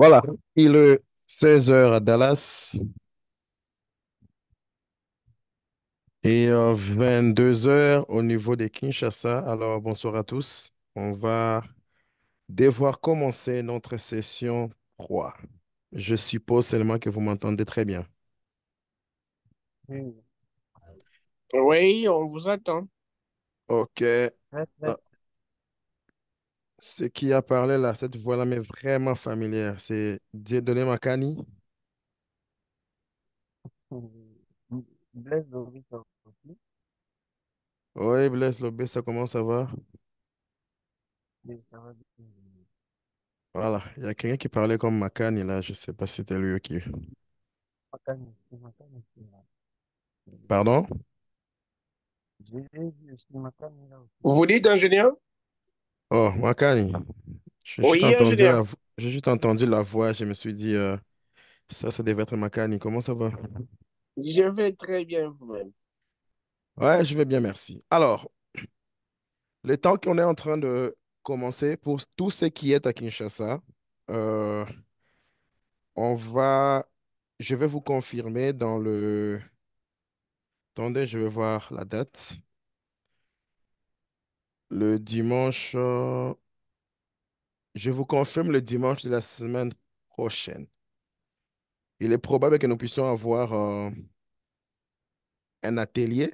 Voilà. Il est 16h à Dallas et 22h euh, au niveau de Kinshasa. Alors, bonsoir à tous. On va devoir commencer notre session 3. Je suppose seulement que vous m'entendez très bien. Oui, on vous attend. OK. Ah. Ce qui a parlé là, cette voix-là m'est vraiment familière. C'est Dieudonné Makani. Oui, Blaise Lobé, ça commence à voir. Voilà, il y a quelqu'un qui parlait comme Makani là, je ne sais pas si c'était lui ou qui. Pardon? Vous dites ingénieur? Oh, Makani, ah. hein, j'ai juste entendu la, voix, je me suis dit, euh, ça, ça devait être Makani. Comment ça va? Je vais très bien vous-même. Ouais, je vais bien, merci. Alors, le temps qu'on est en train de commencer, pour tout ce qui est à Kinshasa, euh, on va, je vais vous confirmer dans le... Attendez, je vais voir la date. Le dimanche, euh, je vous confirme le dimanche de la semaine prochaine. Il est probable que nous puissions avoir euh, un atelier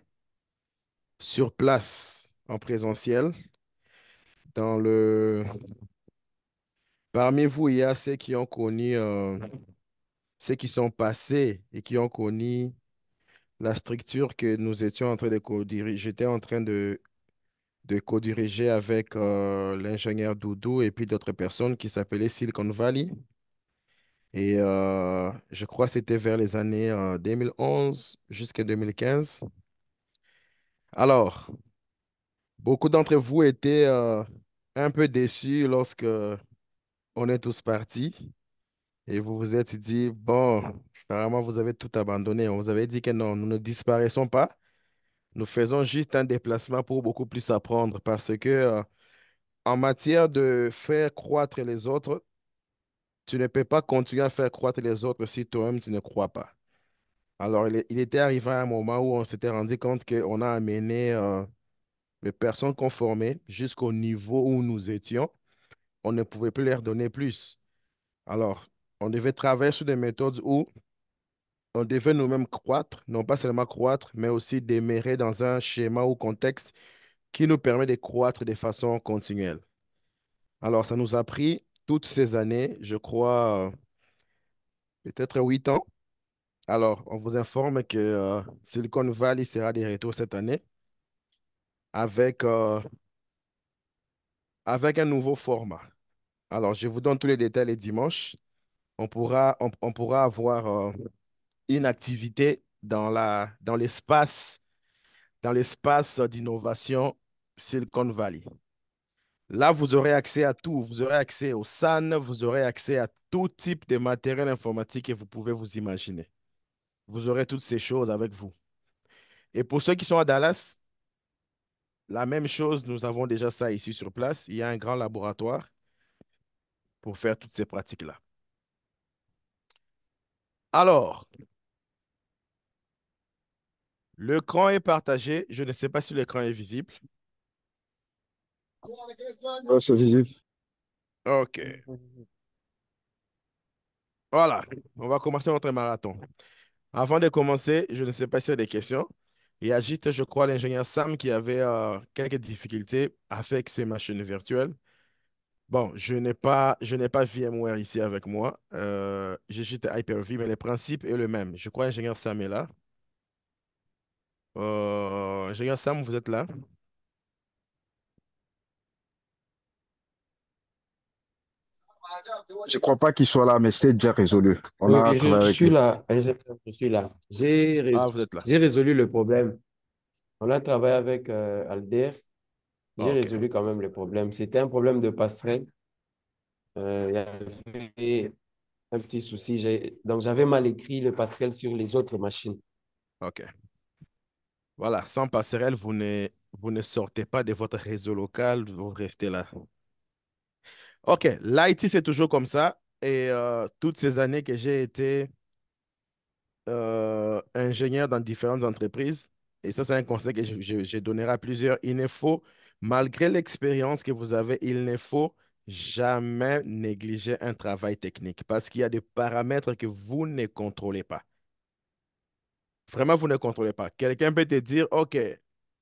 sur place en présentiel. Dans le... Parmi vous, il y a ceux qui ont connu, euh, ceux qui sont passés et qui ont connu la structure que nous étions en train de diriger J'étais en train de de co-diriger avec euh, l'ingénieur Doudou et puis d'autres personnes qui s'appelaient Silicon Valley. Et euh, je crois que c'était vers les années 2011 euh, jusqu'à 2015. Alors, beaucoup d'entre vous étaient un peu déçus lorsque on est tous partis. Et vous vous êtes dit, bon, apparemment, vous avez tout abandonné. On vous avait dit que non, nous ne disparaissons pas nous faisons juste un déplacement pour beaucoup plus apprendre parce que euh, en matière de faire croître les autres, tu ne peux pas continuer à faire croître les autres si toi-même tu ne crois pas. Alors, il, était arrivé un moment où on s'était rendu compte qu'on a amené euh, les personnes conformées jusqu'au niveau où nous étions. On ne pouvait plus leur donner plus. Alors, on devait travailler sur des méthodes où on devait nous-mêmes croître, non pas seulement croître, mais aussi demeurer dans un schéma ou contexte qui nous permet de croître de façon continuelle. Alors, ça nous a pris toutes ces années, je crois, peut-être huit ans. Alors, on vous informe que euh, Silicon Valley sera de retour cette année avec, euh, avec un nouveau format. Alors, je vous donne tous les détails les dimanches. On pourra, on, pourra avoir euh, une activité dans la dans l'espace dans l'espace d'innovation Silicon Valley. Là, vous aurez accès à tout. Vous aurez accès au SAN, vous aurez accès à tout type de matériel informatique que vous pouvez vous imaginer. Vous aurez toutes ces choses avec vous. Et pour ceux qui sont à Dallas, la même chose, nous avons déjà ça ici sur place. Il y a un grand laboratoire pour faire toutes ces pratiques-là. Alors, L'écran est partagé. Je ne sais pas si l'écran est visible. c'est visible. OK. Voilà, on va commencer notre marathon. Avant de commencer, je ne sais pas s'il y a des questions. Il y a juste, je crois, l'ingénieur Sam qui avait euh, quelques difficultés avec ses machines virtuelles. Bon, je n'ai pas, je n'ai pas VMware ici avec moi. Euh, j'ai juste Hyper-V, mais le principe est le même. Je crois l'ingénieur Sam est là. Euh, un Sam, vous êtes là? Je ne crois pas qu'il soit là, mais c'est déjà résolu. je suis ah, là. J'ai résolu le problème. On a travaillé avec euh, Alder. Ah, j'ai résolu quand même le problème. C'était un problème de passerelle. Euh, il y avait un petit souci. Donc, j'avais mal écrit le passerelle sur les autres machines. Ok. Voilà, sans passerelle, vous ne, vous ne sortez pas de votre réseau local, vous restez là. OK, l'IT, c'est toujours comme ça. Et euh, toutes ces années que j'ai été euh, ingénieur dans différentes entreprises, et ça, c'est un conseil que je, je, je donnerai à plusieurs, il ne faut, malgré l'expérience que vous avez, il ne faut jamais négliger un travail technique parce qu'il y a des paramètres que vous ne contrôlez pas. Vraiment, vous ne contrôlez pas. Quelqu'un peut te dire, OK,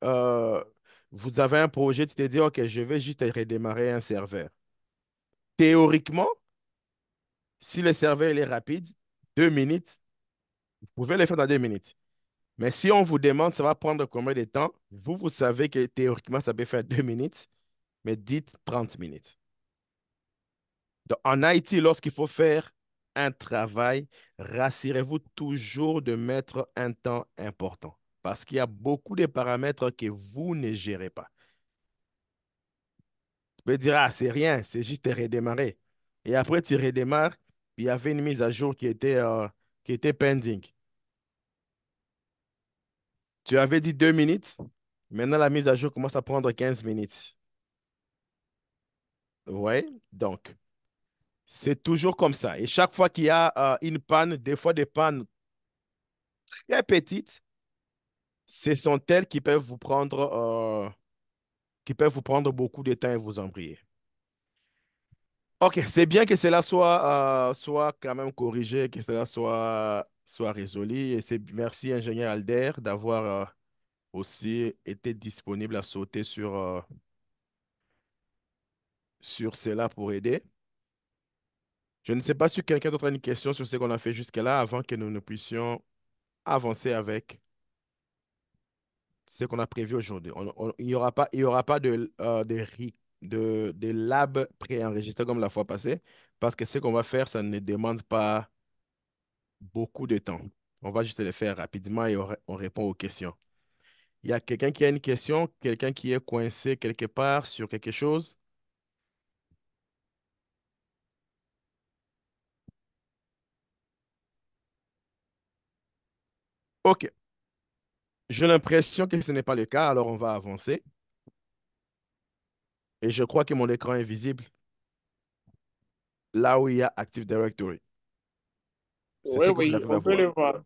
euh, vous avez un projet, tu te dis, OK, je vais juste redémarrer un serveur. Théoriquement, si le serveur est rapide, deux minutes, vous pouvez le faire dans deux minutes. Mais si on vous demande, ça va prendre combien de temps, vous, vous savez que théoriquement, ça peut faire deux minutes, mais dites 30 minutes. en Haïti, lorsqu'il faut faire un travail, rassurez-vous toujours de mettre un temps important parce qu'il y a beaucoup de paramètres que vous ne gérez pas. Tu peux dire, ah, c'est rien, c'est juste redémarrer. Et après, tu redémarres, il y avait une mise à jour qui était, euh, qui était pending. Tu avais dit deux minutes, maintenant la mise à jour commence à prendre 15 minutes. Oui, donc, c'est toujours comme ça. Et chaque fois qu'il y a euh, une panne, des fois des pannes très petites, ce sont elles qui peuvent vous prendre, euh, qui peuvent vous prendre beaucoup de temps et vous embrayer. OK, c'est bien que cela soit, euh, soit quand même corrigé, que cela soit, soit résolu. Et c'est merci, ingénieur Alder, d'avoir aussi été disponible à sauter sur, sur cela pour aider. Je ne sais pas si quelqu'un d'autre a une question sur ce qu'on a fait jusque-là avant que nous ne puissions avancer avec ce qu'on a prévu aujourd'hui. il n'y aura pas, il aura pas de, euh, de, lab préenregistré comme la fois passée parce que ce qu'on va faire, ça ne demande pas beaucoup de temps. On va juste le faire rapidement et on répond aux questions. Il y a quelqu'un qui a une question, quelqu'un qui est coincé quelque part sur quelque chose. OK. J'ai l'impression que ce n'est pas le cas, alors on va avancer. Et je crois que mon écran est visible là où il y a Active Directory. Oui, oui, on peut le voir.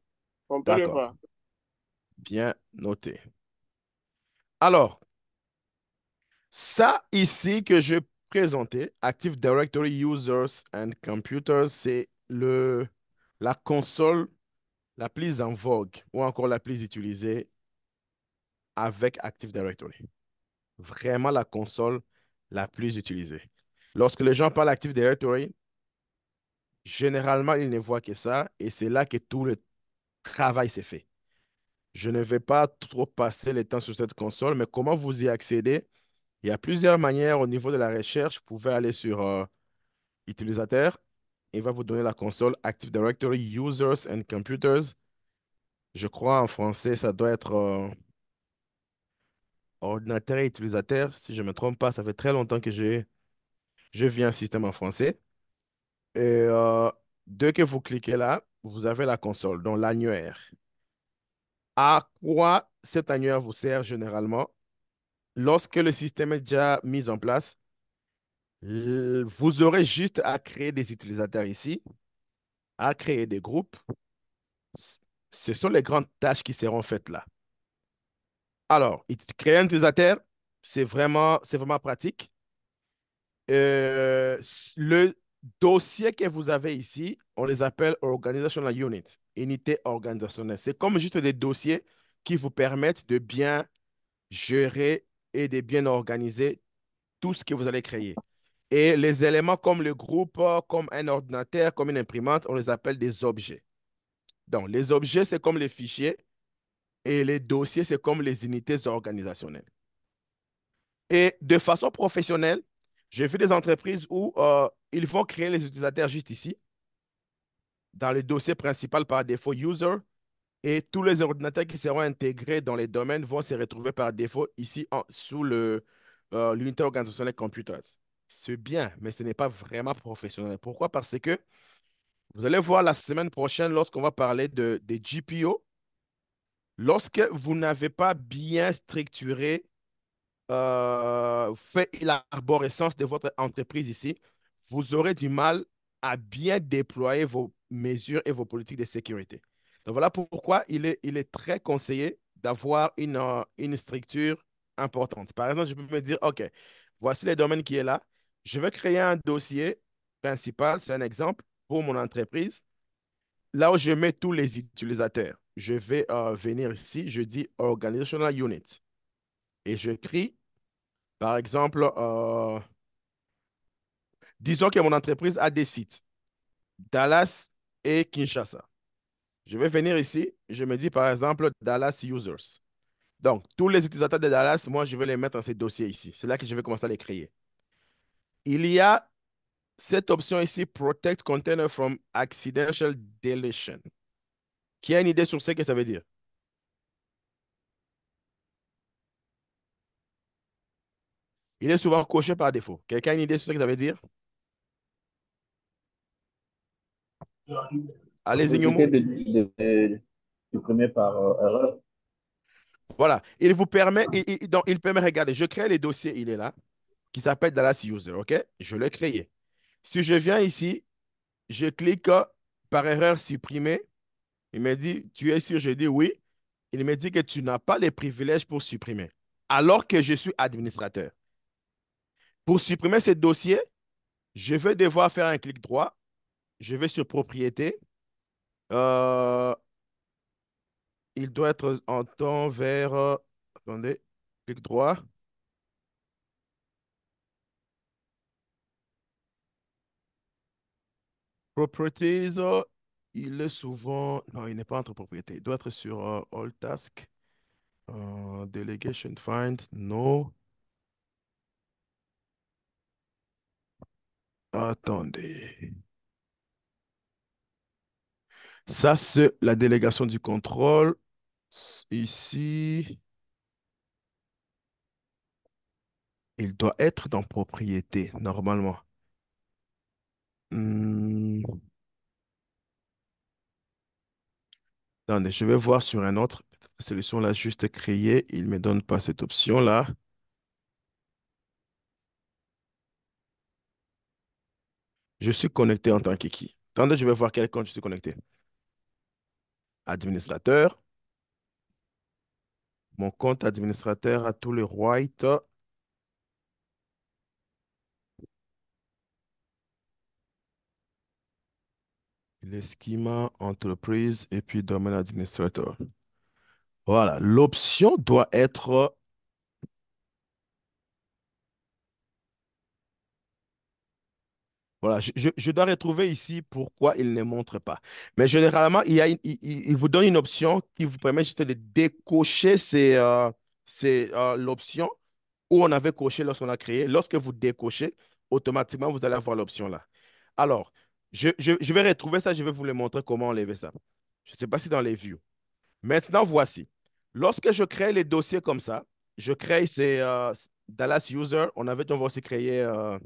On Bien noté. Alors, ça ici que je présenté, Active Directory Users and Computers, c'est le la console la plus en vogue ou encore la plus utilisée avec Active Directory. Vraiment la console la plus utilisée. Lorsque les gens parlent Active Directory, généralement, ils ne voient que ça et c'est là que tout le travail s'est fait. Je ne vais pas trop passer le temps sur cette console, mais comment vous y accédez Il y a plusieurs manières au niveau de la recherche. Vous pouvez aller sur euh, utilisateur, il va vous donner la console Active Directory Users and Computers. Je crois en français, ça doit être euh, ordinateur et utilisateur. Si je ne me trompe pas, ça fait très longtemps que je, je viens un système en français. Et euh, dès que vous cliquez là, vous avez la console, dans l'annuaire. À quoi cet annuaire vous sert généralement Lorsque le système est déjà mis en place, euh, vous aurez juste à créer des utilisateurs ici, à créer des groupes. Ce sont les grandes tâches qui seront faites là. Alors, créer un utilisateur, c'est vraiment, vraiment pratique. Euh, le dossier que vous avez ici, on les appelle Organizational Unit, unité organisationnelle. C'est comme juste des dossiers qui vous permettent de bien gérer et de bien organiser tout ce que vous allez créer. Et les éléments comme le groupe, euh, comme un ordinateur, comme une imprimante, on les appelle des objets. Donc, les objets, c'est comme les fichiers et les dossiers, c'est comme les unités organisationnelles. Et de façon professionnelle, j'ai vu des entreprises où euh, ils vont créer les utilisateurs juste ici, dans le dossier principal par défaut user, et tous les ordinateurs qui seront intégrés dans les domaines vont se retrouver par défaut ici sous euh, l'unité organisationnelle computers c'est bien, mais ce n'est pas vraiment professionnel. Pourquoi? Parce que vous allez voir la semaine prochaine lorsqu'on va parler de, des GPO, lorsque vous n'avez pas bien structuré, euh, fait l'arborescence de votre entreprise ici, vous aurez du mal à bien déployer vos mesures et vos politiques de sécurité. Donc voilà pourquoi il est, il est très conseillé d'avoir une, euh, une structure importante. Par exemple, je peux me dire, OK, voici les domaines qui est là je vais créer un dossier principal, c'est un exemple, pour mon entreprise, là où je mets tous les utilisateurs. Je vais euh, venir ici, je dis Organizational Unit. Et je crie, par exemple, euh, disons que mon entreprise a des sites, Dallas et Kinshasa. Je vais venir ici, je me dis par exemple Dallas Users. Donc, tous les utilisateurs de Dallas, moi, je vais les mettre dans ces dossiers ici. C'est là que je vais commencer à les créer. Il y a cette option ici, Protect Container from Accidental Deletion. Qui a une idée sur ce que ça veut dire? Il est souvent coché par défaut. Quelqu'un a une idée sur ce que ça veut dire? Allez-y, Supprimé par euh, erreur. Voilà. Il vous permet, donc, il permet, regardez, je crée les dossiers, il est là. Il s'appelle Dallas User, OK? Je l'ai créé. Si je viens ici, je clique euh, par erreur supprimer. Il me dit, tu es sûr? Je dis oui. Il me dit que tu n'as pas les privilèges pour supprimer, alors que je suis administrateur. Pour supprimer ce dossier, je vais devoir faire un clic droit. Je vais sur propriété. Euh, il doit être en temps vers... Euh, attendez, clic droit. Properties, euh, il est souvent. Non, il n'est pas entre propriétés. Il doit être sur euh, All task. Euh, delegation Find, no. Attendez. Ça, c'est la délégation du contrôle. Ici, il doit être dans propriété, normalement. Hmm. Attendez, je vais voir sur un autre. solution là, juste créer. Il ne me donne pas cette option là. Je suis connecté en tant qui Attendez, je vais voir quel compte je suis connecté. Administrateur. Mon compte administrateur a tous les rights. les entreprise et puis domaine administrateur. Voilà, l'option doit être Voilà, je, dois retrouver ici pourquoi il ne montre pas. Mais généralement, il, y a il, vous donne une option qui vous permet juste de décocher c'est euh, euh, l'option où on avait coché lorsqu'on a créé. Lorsque vous décochez, automatiquement, vous allez avoir l'option là. Alors, je, vais retrouver ça, je vais vous les montrer comment enlever ça. Je ne sais pas si dans les views. Maintenant, voici. Lorsque je crée les dossiers comme ça, je crée ces euh, Dallas User. On avait, on va aussi créer, euh,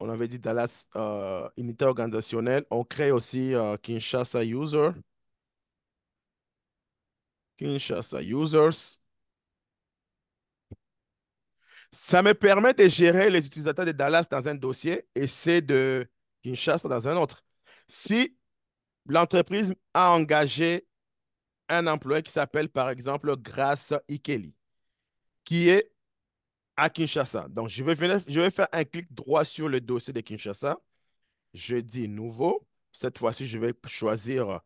on avait dit Dallas euh, Unité Organisationnelle. On crée aussi Kinshasa User. Kinshasa Users. Ça me permet de gérer les utilisateurs de Dallas dans un dossier et ceux de Kinshasa dans un autre. Si l'entreprise a engagé un employé qui s'appelle, par exemple, Grace Ikeli, qui est à Kinshasa. Donc, je vais, faire un clic droit sur le dossier de Kinshasa. Je dis nouveau. Cette fois-ci, je vais choisir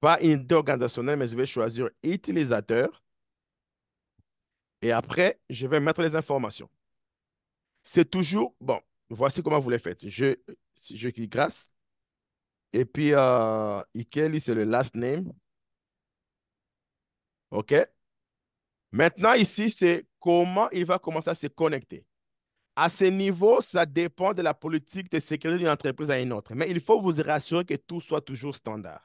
pas une organisationnel, mais je vais choisir utilisateur. Et après, je vais mettre les informations. C'est toujours, bon, voici comment vous les faites. Je, je clique grâce. Et puis, euh, Ikeli, c'est le last name. OK? Maintenant, ici, c'est comment il va commencer à se connecter. À ce niveau, ça dépend de la politique de sécurité d'une entreprise à une autre. Mais il faut vous rassurer que tout soit toujours standard.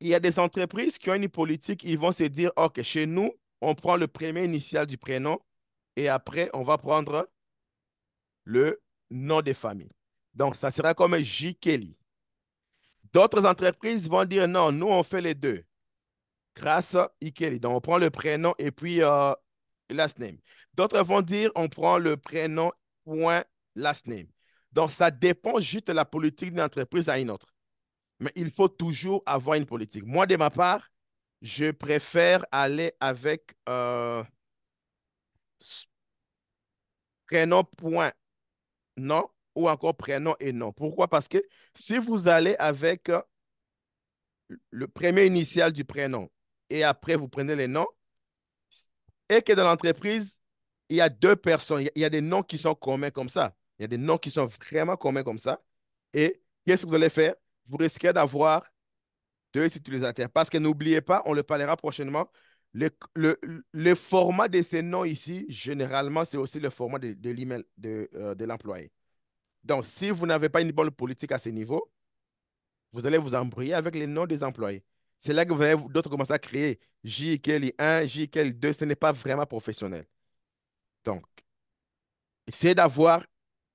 Il y a des entreprises qui ont une politique, ils vont se dire, OK, chez nous, on prend le premier initial du prénom et après, on va prendre le nom des familles. Donc, ça sera comme J. Kelly. D'autres entreprises vont dire non, nous, on fait les deux. Grâce à Kelly. Donc, on prend le prénom et puis euh, last name. D'autres vont dire on prend le prénom, point, last name. Donc, ça dépend juste de la politique d'une entreprise à une autre. Mais il faut toujours avoir une politique. Moi, de ma part, je préfère aller avec euh, prénom point nom ou encore prénom et nom. Pourquoi? Parce que si vous allez avec euh, le premier initial du prénom et après vous prenez les noms, et que dans l'entreprise, il y a deux personnes, il y a des noms qui sont communs comme ça. Il y a des noms qui sont vraiment communs comme ça. Et qu'est-ce que vous allez faire? Vous risquez d'avoir deux utilisateurs. Parce que n'oubliez pas, on le parlera prochainement, le, format de ces noms ici, généralement, c'est aussi le format de, de l'email euh, de, l'employé. Donc, si vous n'avez pas une bonne politique à ce niveau, vous allez vous embrouiller avec les noms des employés. C'est là que vous allez d'autres commencer à créer JKL1, JKL2. Ce n'est pas vraiment professionnel. Donc, essayez d'avoir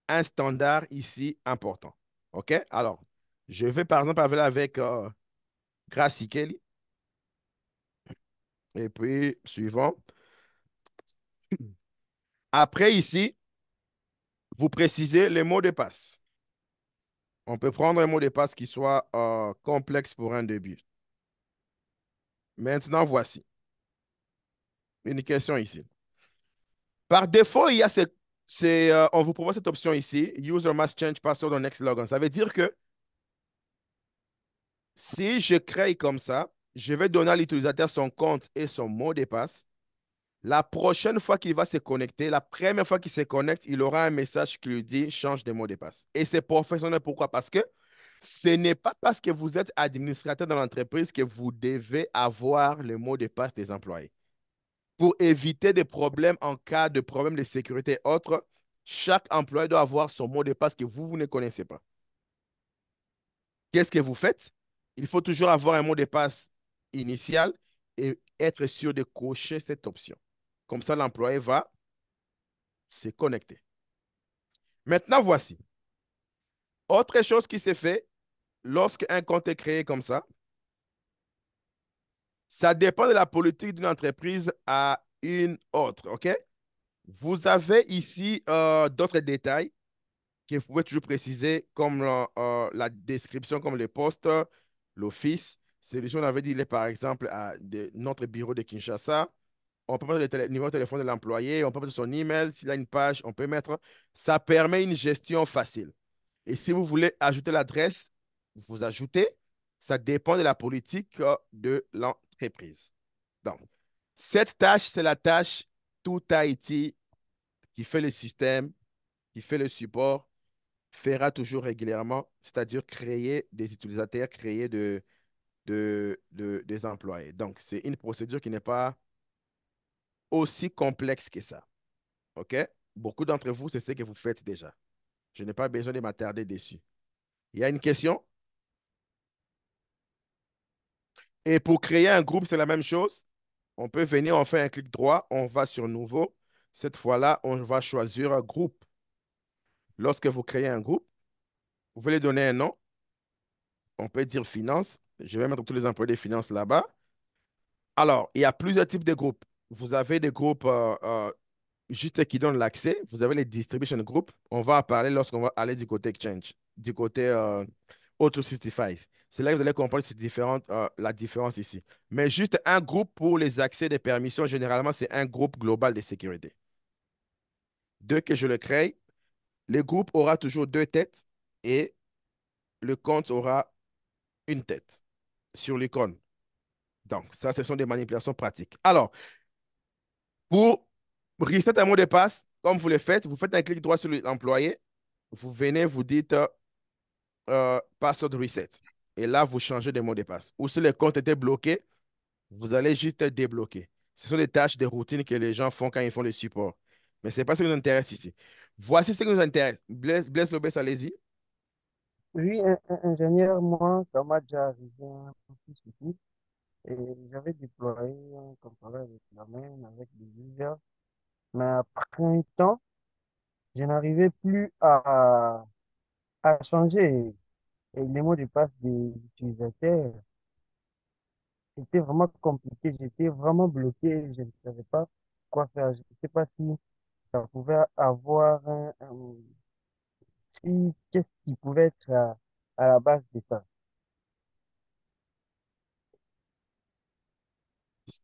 un standard ici important. OK? Alors, je vais par exemple parler avec euh, et puis, suivant. Après, ici, vous précisez les mots de passe. On peut prendre un mot de passe qui soit euh, complexe pour un début. Maintenant, voici. Une question ici. Par défaut, il y a c'est euh, on vous propose cette option ici, User must change password on next login. Ça veut dire que si je crée comme ça, je vais donner à l'utilisateur son compte et son mot de passe. La prochaine fois qu'il va se connecter, la première fois qu'il se connecte, il aura un message qui lui dit change de mot de passe. Et c'est professionnel. Pourquoi? Parce que ce n'est pas parce que vous êtes administrateur dans l'entreprise que vous devez avoir le mot de passe des employés. Pour éviter des problèmes en cas de problème de sécurité autres, chaque employé doit avoir son mot de passe que vous, vous ne connaissez pas. Qu'est-ce que vous faites? Il faut toujours avoir un mot de passe initial et être sûr de cocher cette option. Comme ça, l'employé va se connecter. Maintenant, voici. Autre chose qui se fait lorsqu'un compte est créé comme ça, ça dépend de la politique d'une entreprise à une autre, OK? Vous avez ici euh, d'autres détails que vous pouvez toujours préciser, comme euh, euh, la description, comme les postes, l'office. sujet on avait dit, il par exemple à de, notre bureau de Kinshasa. On peut mettre le numéro de téléphone de l'employé, on peut mettre son email, s'il a une page, on peut mettre. Ça permet une gestion facile. Et si vous voulez ajouter l'adresse, vous ajoutez. Ça dépend de la politique de l'entreprise. Donc, cette tâche, c'est la tâche tout Haïti qui fait le système, qui fait le support, fera toujours régulièrement, c'est-à-dire créer des utilisateurs, créer de, de, des employés. Donc, c'est une procédure qui n'est pas aussi complexe que ça. OK? Beaucoup d'entre vous, c'est ce que vous faites déjà. Je n'ai pas besoin de m'attarder dessus. Il y a une question? Et pour créer un groupe, c'est la même chose. On peut venir, on fait un clic droit, on va sur Nouveau. Cette fois-là, on va choisir un groupe lorsque vous créez un groupe, vous voulez donner un nom. On peut dire finance. Je vais mettre tous les employés des finances là-bas. Alors, il y a plusieurs types de groupes. Vous avez des groupes euh, euh, juste qui donnent l'accès. Vous avez les distribution groupes. On va en parler lorsqu'on va aller du côté Exchange, du côté euh, Auto 65. C'est là que vous allez comprendre euh, la différence ici. Mais juste un groupe pour les accès des permissions, généralement, c'est un groupe global de sécurité. Deux que je le crée, le groupe aura toujours deux têtes et le compte aura une tête sur l'icône. Donc, ça, ce sont des manipulations pratiques. Alors, pour reset un mot de passe, comme vous le faites, vous faites un clic droit sur l'employé, vous venez, vous dites euh, password reset. Et là, vous changez de mot de passe. Ou si le compte était bloqué, vous allez juste débloquer. Ce sont des tâches, des routines que les gens font quand ils font le support. Mais ce n'est pas ce qui nous intéresse ici. Voici ce qui nous intéresse. Blaise, Blaise Lopez, allez-y. Oui, ingénieur, moi, ça m'a déjà arrivé un petit souci. Et j'avais déployé un contrôleur avec la avec des users. Mais après un temps, je n'arrivais plus à, à changer et les mots de passe des utilisateurs. C'était vraiment compliqué. J'étais vraiment bloqué. Je ne savais pas quoi faire. Je ne sais pas si ça pouvait avoir un, qu'est-ce qui pouvait être à, la base de ça?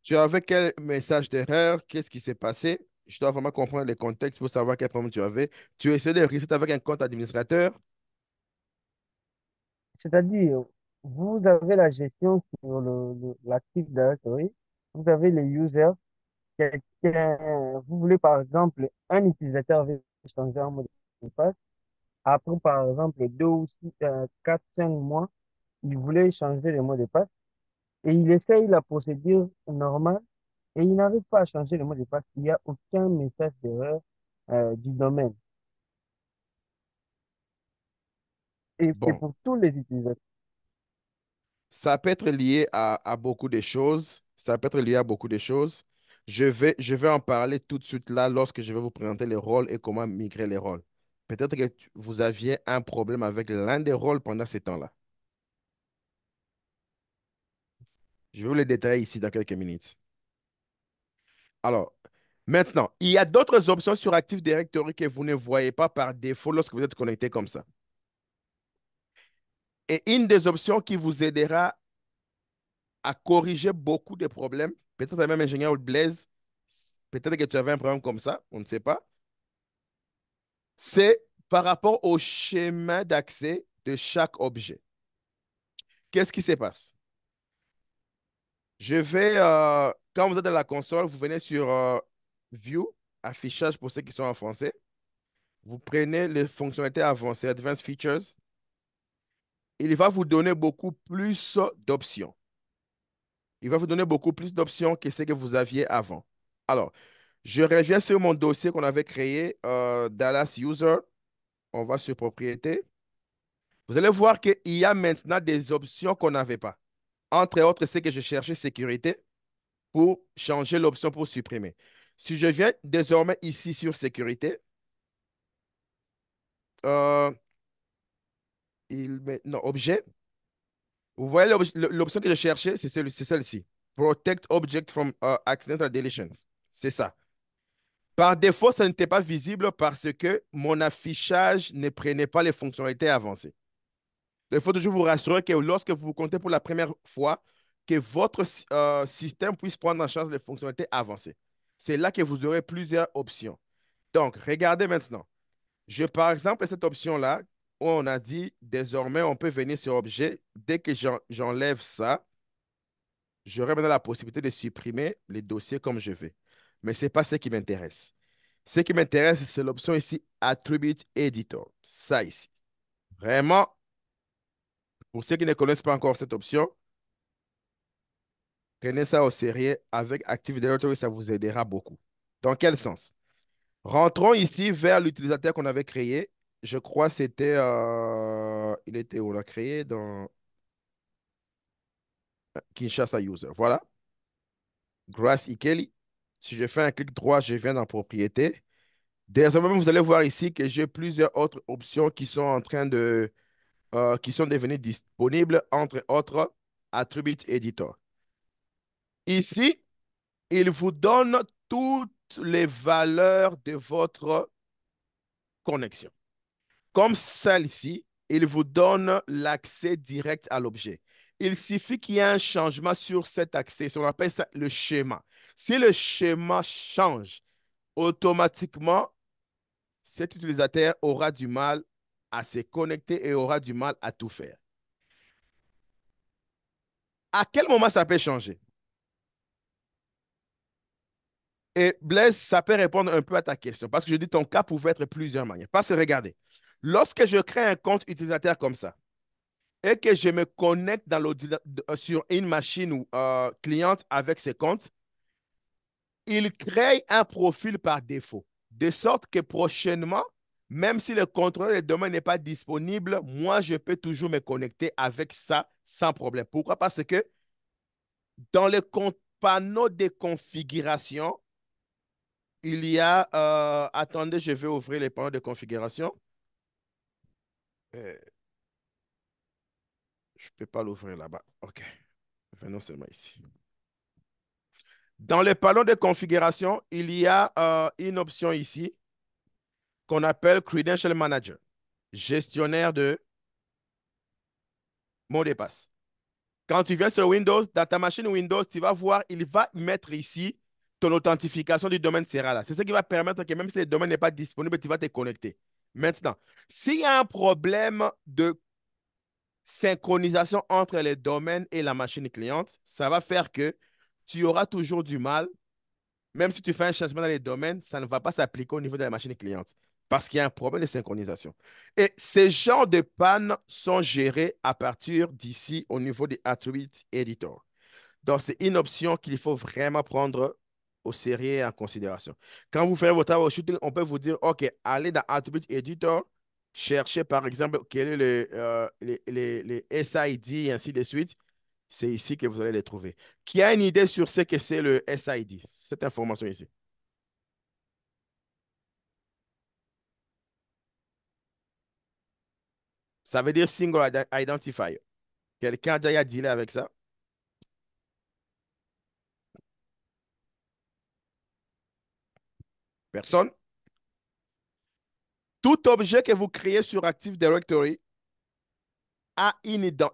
Tu avais quel message d'erreur? Qu'est-ce qui s'est passé? Je dois vraiment comprendre les contextes pour savoir quel problème tu avais. Tu essayais de réussir avec un compte administrateur. C'est-à-dire, vous avez la gestion sur le, le- l'actif directory, vous avez les users, quelqu'un, vous voulez par exemple un utilisateur veut changer un mot de passe. Après, par exemple, deux ou euh, quatre, cinq mois, il voulait changer le mot de passe et il essaye la procédure normale et il n'arrive pas à changer le mot de passe. Il n'y a aucun message d'erreur euh, du domaine. Et, pour tous les utilisateurs. Ça peut être lié à beaucoup de choses. Ça peut être lié à beaucoup de choses. Je vais, je vais en parler tout de suite là lorsque je vais vous présenter les rôles et comment migrer les rôles. Peut-être que vous aviez un problème avec l'un des rôles pendant ces temps-là. Je vais vous les détailler ici dans quelques minutes. Alors, maintenant, il y a d'autres options sur Active Directory que vous ne voyez pas par défaut lorsque vous êtes connecté comme ça. Et une des options qui vous aidera à corriger beaucoup de problèmes. Peut-être même ingénieur Blaise, peut-être que tu avais un problème comme ça, on ne sait pas. C'est par rapport au schéma d'accès de chaque objet. Qu'est-ce qui se passe? Je vais, euh, quand vous êtes à la console, vous venez sur euh, View, affichage pour ceux qui sont en français. Vous prenez les fonctionnalités avancées, Advanced Features. Il va vous donner beaucoup plus d'options. Il va vous donner beaucoup plus d'options que ce que vous aviez avant. Alors, je reviens sur mon dossier qu'on avait créé, euh, Dallas User. On va sur propriété. Vous allez voir qu'il y a maintenant des options qu'on n'avait pas. Entre autres, c'est que je cherchais sécurité pour changer l'option pour supprimer. Si je viens désormais ici sur sécurité, euh, il met, non, objet, vous voyez l'option que je cherchais, c'est celle-ci. Protect object from euh, accidental deletions. C'est ça. Par défaut, ça n'était pas visible parce que mon affichage ne prenait pas les fonctionnalités avancées. Il faut toujours vous rassurer que lorsque vous comptez pour la première fois, que votre euh, système puisse prendre en charge les fonctionnalités avancées. C'est là que vous aurez plusieurs options. Donc, regardez maintenant. J'ai par exemple cette option-là on a dit, désormais, on peut venir sur objet. Dès que j'enlève ça, j'aurai maintenant la possibilité de supprimer les dossiers comme je veux. Mais ce n'est pas ce qui m'intéresse. Ce qui m'intéresse, c'est l'option ici, Attribute Editor. Ça ici. Vraiment, pour ceux qui ne connaissent pas encore cette option, prenez ça au sérieux. Avec Active Directory, ça vous aidera beaucoup. Dans quel sens? Rentrons ici vers l'utilisateur qu'on avait créé je crois c'était. Euh, il était où l'a créé dans Kinshasa User. Voilà. Grâce Ikeli. Si je fais un clic droit, je viens dans Propriété. Désormais, vous allez voir ici que j'ai plusieurs autres options qui sont en train de. Euh, qui sont devenues disponibles, entre autres, Attribute Editor. Ici, il vous donne toutes les valeurs de votre connexion. Comme celle-ci, il vous donne l'accès direct à l'objet. Il suffit qu'il y ait un changement sur cet accès. On appelle ça le schéma. Si le schéma change, automatiquement, cet utilisateur aura du mal à se connecter et aura du mal à tout faire. À quel moment ça peut changer? Et Blaise, ça peut répondre un peu à ta question parce que je dis ton cas pouvait être plusieurs manières. Parce que regardez, Lorsque je crée un compte utilisateur comme ça et que je me connecte dans euh, sur une machine ou euh, cliente avec ce compte, il crée un profil par défaut, de sorte que prochainement, même si le contrôleur de domaine n'est pas disponible, moi, je peux toujours me connecter avec ça sans problème. Pourquoi? Parce que dans le panneau de configuration, il y a, euh, attendez, je vais ouvrir les panneaux de configuration. Euh, je ne peux pas l'ouvrir là-bas. OK. Venons seulement ici. Dans le panneaux de configuration, il y a euh, une option ici qu'on appelle Credential Manager, gestionnaire de mots de passe. Quand tu viens sur Windows, dans ta machine Windows, tu vas voir, il va mettre ici ton authentification du domaine Sera là. C'est ce qui va permettre que même si le domaine n'est pas disponible, tu vas te connecter. Maintenant, s'il y a un problème de synchronisation entre les domaines et la machine cliente, ça va faire que tu auras toujours du mal. Même si tu fais un changement dans les domaines, ça ne va pas s'appliquer au niveau de la machine cliente parce qu'il y a un problème de synchronisation. Et ces genres de pannes sont gérés à partir d'ici au niveau des attributes Editor. Donc, c'est une option qu'il faut vraiment prendre au sérieux en considération. Quand vous faites votre shooting, on peut vous dire, OK, allez dans Attribute Editor, cherchez par exemple quel est le, euh, les, SID et ainsi de suite. C'est ici que vous allez les trouver. Qui a une idée sur ce que c'est le SID? Cette information ici. Ça veut dire Single Identifier. Quelqu'un a déjà dealé avec ça? Personne. Tout objet que vous créez sur Active Directory a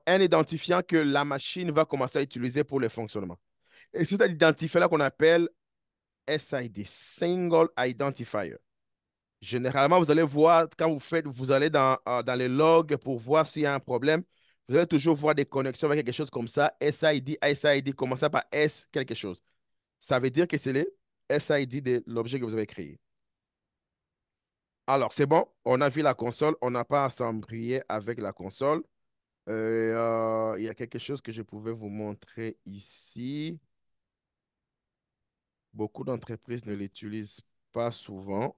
un identifiant que la machine va commencer à utiliser pour le fonctionnement. Et c'est cet identifiant-là qu'on appelle SID, Single Identifier. Généralement, vous allez voir, quand vous faites, vous allez dans, euh, dans les logs pour voir s'il y a un problème, vous allez toujours voir des connexions avec quelque chose comme ça, SID, SID, commençant par S, quelque chose. Ça veut dire que c'est les SID de l'objet que vous avez créé. Alors, c'est bon, on a vu la console, on n'a pas à s'embrouiller avec la console. Euh, euh, il y a quelque chose que je pouvais vous montrer ici. Beaucoup d'entreprises ne l'utilisent pas souvent.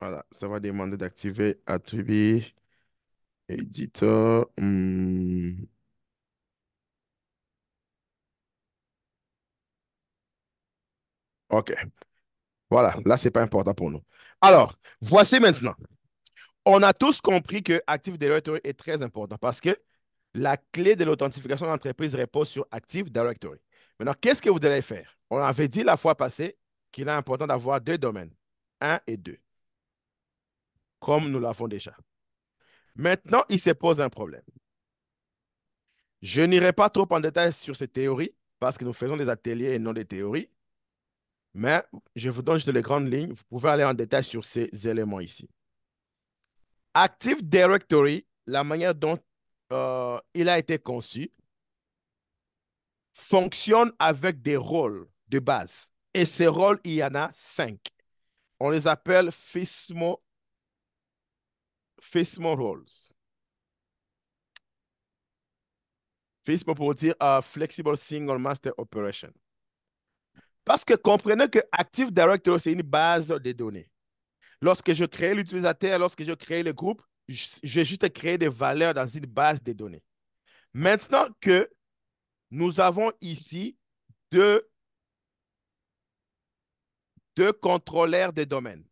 Voilà, ça va demander d'activer attribut Editor. Hmm. OK. Voilà, là, ce n'est pas important pour nous. Alors, voici maintenant. On a tous compris que Active Directory est très important parce que la clé de l'authentification d'entreprise repose sur Active Directory. Maintenant, qu'est-ce que vous allez faire? On avait dit la fois passée qu'il est important d'avoir deux domaines, un et deux, comme nous l'avons déjà. Maintenant, il se pose un problème. Je n'irai pas trop en détail sur ces théories parce que nous faisons des ateliers et non des théories. Mais je vous donne juste les grandes lignes. Vous pouvez aller en détail sur ces éléments ici. Active Directory, la manière dont euh, il a été conçu, fonctionne avec des rôles de base. Et ces rôles, il y en a cinq. On les appelle FISMO, FISMO roles. FISMO pour dire euh, Flexible Single Master Operation. Parce que comprenez que Active Directory, c'est une base de données. Lorsque je crée l'utilisateur, lorsque je crée le groupe, j'ai juste créé des valeurs dans une base de données. Maintenant que nous avons ici deux, deux contrôleurs de domaine.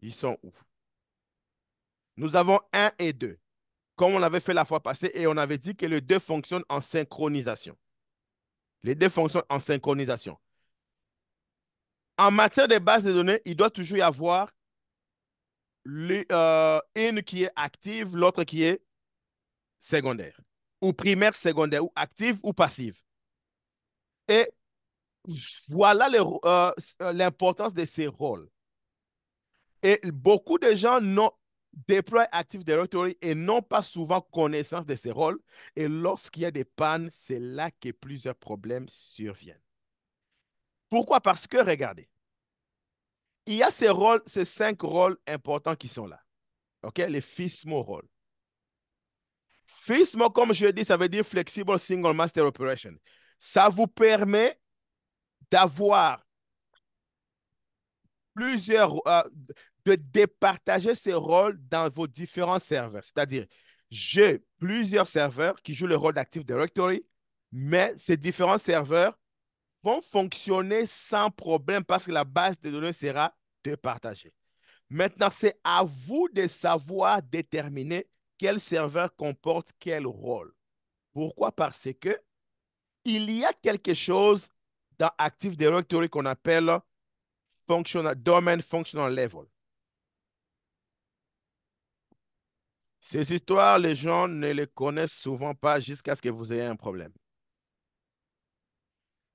Ils sont où? Nous avons un et deux, comme on avait fait la fois passée et on avait dit que les deux fonctionnent en synchronisation. Les deux fonctionnent en synchronisation. En matière de base de données, il doit toujours y avoir euh, une qui est active, l'autre qui est secondaire, ou primaire, secondaire, ou active ou passive. Et voilà euh, euh, l'importance de ces rôles. Et beaucoup de gens n'ont déploie Active Directory et n'ont pas souvent connaissance de ces rôles. Et lorsqu'il y a des pannes, c'est là que plusieurs problèmes surviennent. Pourquoi? Parce que, regardez, il y a ces rôles, ces cinq rôles importants qui sont là. OK? Les FISMO rôles. FISMO, comme je dis, ça veut dire Flexible Single Master Operation. Ça vous permet d'avoir plusieurs, euh, de départager ces rôles dans vos différents serveurs. C'est-à-dire, j'ai plusieurs serveurs qui jouent le rôle d'Active Directory, mais ces différents serveurs vont fonctionner sans problème parce que la base de données sera départagée. Maintenant, c'est à vous de savoir déterminer quel serveur comporte quel rôle. Pourquoi? Parce que il y a quelque chose dans Active Directory qu'on appelle functional, Domain Functional Level. Ces histoires, les gens ne les connaissent souvent pas jusqu'à ce que vous ayez un problème.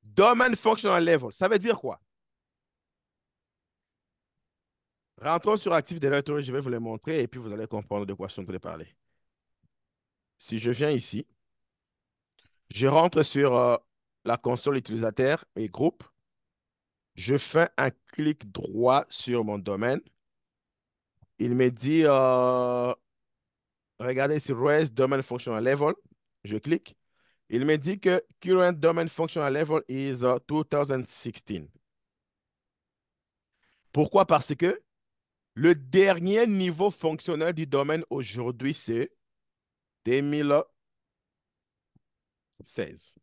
Domain functional level, ça veut dire quoi? Rentrons sur Active Directory, je vais vous les montrer et puis vous allez comprendre de quoi je suis en train parler. Si je viens ici, je rentre sur euh, la console utilisateur et groupe. Je fais un clic droit sur mon domaine. Il me dit euh, regardez sur REST Domain Functional Level. Je clique. Il me dit que Current Domain Functional Level is 2016. Uh, Pourquoi? Parce que le dernier niveau fonctionnel du domaine aujourd'hui, c'est 2016.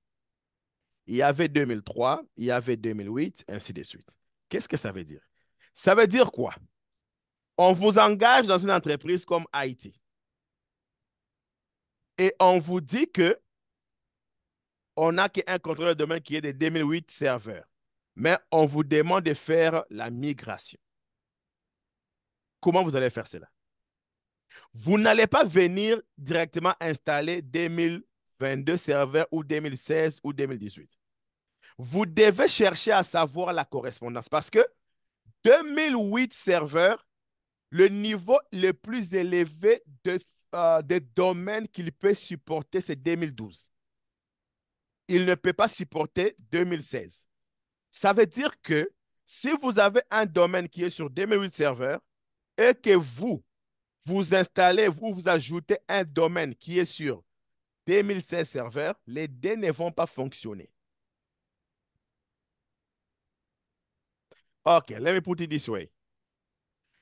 Il y avait 2003, il y avait 2008, ainsi de suite. Qu'est-ce que ça veut dire? Ça veut dire quoi? On vous engage dans une entreprise comme IT ». Et on vous dit que on n'a qu'un contrôleur de domaine qui est de 2008 serveurs. Mais on vous demande de faire la migration. Comment vous allez faire cela? Vous n'allez pas venir directement installer 2022 serveurs ou 2016 ou 2018. Vous devez chercher à savoir la correspondance parce que 2008 serveurs, le niveau le plus élevé de euh, des domaines qu'il peut supporter, c'est 2012. Il ne peut pas supporter 2016. Ça veut dire que si vous avez un domaine qui est sur 2008 serveurs et que vous, vous installez, vous, vous ajoutez un domaine qui est sur 2016 serveurs, les deux ne vont pas fonctionner. OK, let me put it this way.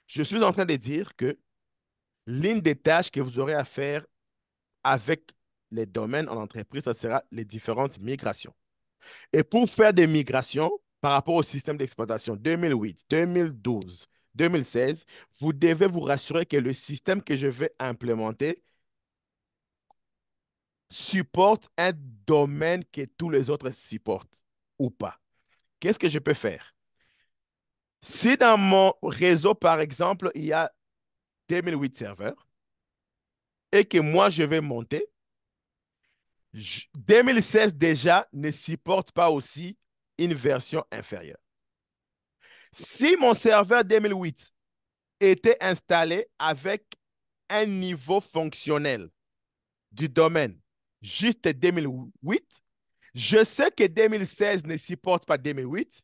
Je suis en train de dire que l'une des tâches que vous aurez à faire avec les domaines en entreprise, ça sera les différentes migrations. Et pour faire des migrations par rapport au système d'exploitation 2008, 2012, 2016, vous devez vous rassurer que le système que je vais implémenter supporte un domaine que tous les autres supportent ou pas. Qu'est-ce que je peux faire? Si dans mon réseau, par exemple, il y a 2008 serveur et que moi, je vais monter, 2016 déjà ne supporte pas aussi une version inférieure. Si mon serveur 2008 était installé avec un niveau fonctionnel du domaine juste 2008, je sais que 2016 ne supporte pas 2008.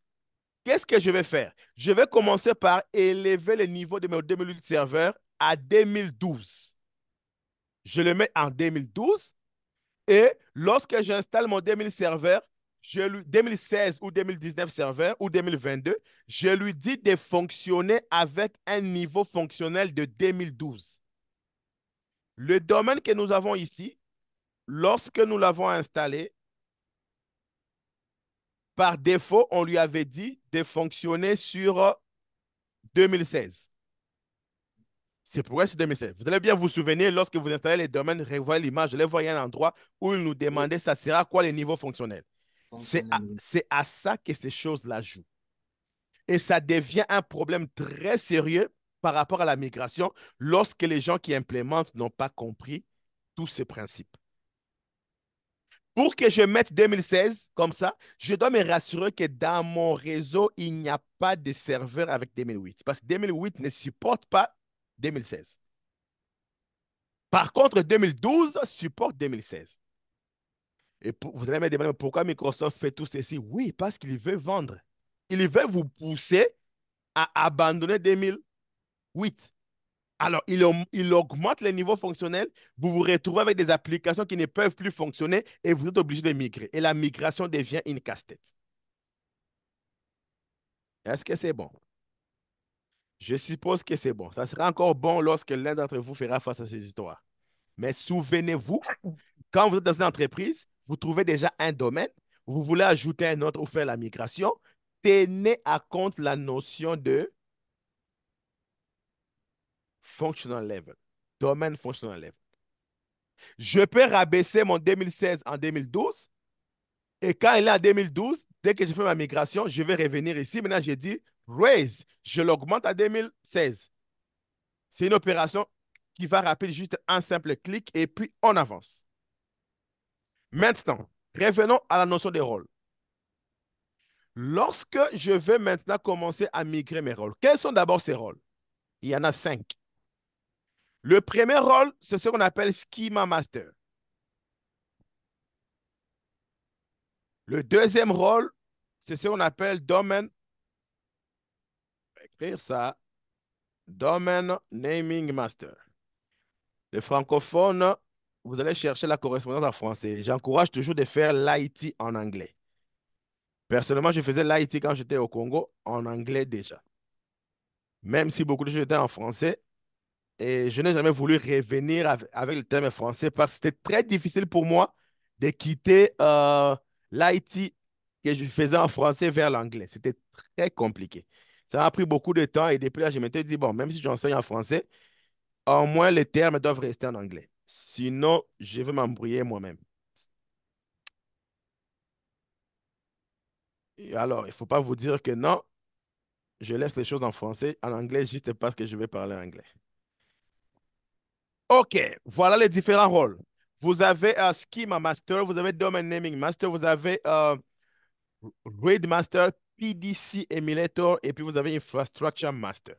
Qu'est-ce que je vais faire? Je vais commencer par élever le niveau de mes 2008 serveurs à 2012. Je le mets en 2012 et lorsque j'installe mon 2000 serveur, je lui, 2016 ou 2019 serveur ou 2022, je lui dis de fonctionner avec un niveau fonctionnel de 2012. Le domaine que nous avons ici, lorsque nous l'avons installé, par défaut, on lui avait dit de fonctionner sur 2016. C'est pourquoi c'est 2016. Vous allez bien vous souvenir, lorsque vous installez les domaines, revoyez l'image, les allez à un endroit où ils nous demandaient ça sera quoi les niveaux fonctionnels. C'est à, à, ça que ces choses-là jouent. Et ça devient un problème très sérieux par rapport à la migration lorsque les gens qui implémentent n'ont pas compris tous ces principes. Pour que je mette 2016 comme ça, je dois me rassurer que dans mon réseau, il n'y a pas de serveur avec 2008. Parce que 2008 ne supporte pas 2016. Par contre, 2012 supporte 2016. Et vous allez me demander pourquoi Microsoft fait tout ceci. Oui, parce qu'il veut vendre. Il veut vous pousser à abandonner 2008. Alors, il, il augmente les niveaux fonctionnels. Vous vous retrouvez avec des applications qui ne peuvent plus fonctionner et vous êtes obligé de migrer. Et la migration devient une casse-tête. Est-ce que c'est bon? Je suppose que c'est bon. Ça sera encore bon lorsque l'un d'entre vous fera face à ces histoires. Mais souvenez-vous, quand vous êtes dans une entreprise, vous trouvez déjà un domaine, vous voulez ajouter un autre ou faire la migration, tenez à compte la notion de functional level, domaine functional level. Je peux rabaisser mon 2016 en 2012 et quand il est en 2012, dès que je fais ma migration, je vais revenir ici. Maintenant, j'ai dit, raise, je l'augmente à 2016. C'est une opération qui va rappeler juste un simple clic et puis on avance. Maintenant, revenons à la notion des rôles. Lorsque je vais maintenant commencer à migrer mes rôles, quels sont d'abord ces rôles Il y en a cinq. Le premier rôle, c'est ce qu'on appelle Schema Master. Le deuxième rôle, c'est ce qu'on appelle Domain ça Domain Naming Master. Les francophones, vous allez chercher la correspondance en français. J'encourage toujours de faire l'IT en anglais. Personnellement, je faisais l'IT quand j'étais au Congo en anglais déjà. Même si beaucoup de choses étaient en français. Et je n'ai jamais voulu revenir avec le thème français parce que c'était très difficile pour moi de quitter euh, l'IT que je faisais en français vers l'anglais. C'était très compliqué. Ça a pris beaucoup de temps et depuis là, je me dit, bon, même si j'enseigne en français, au moins les termes doivent rester en anglais. Sinon, je vais m'embrouiller moi-même. Alors, il ne faut pas vous dire que non, je laisse les choses en français, en anglais, juste parce que je vais parler anglais. OK, voilà les différents rôles. Vous avez uh, Schema Master, vous avez Domain Naming Master, vous avez uh, Read Master, PDC Emulator et puis vous avez Infrastructure Master.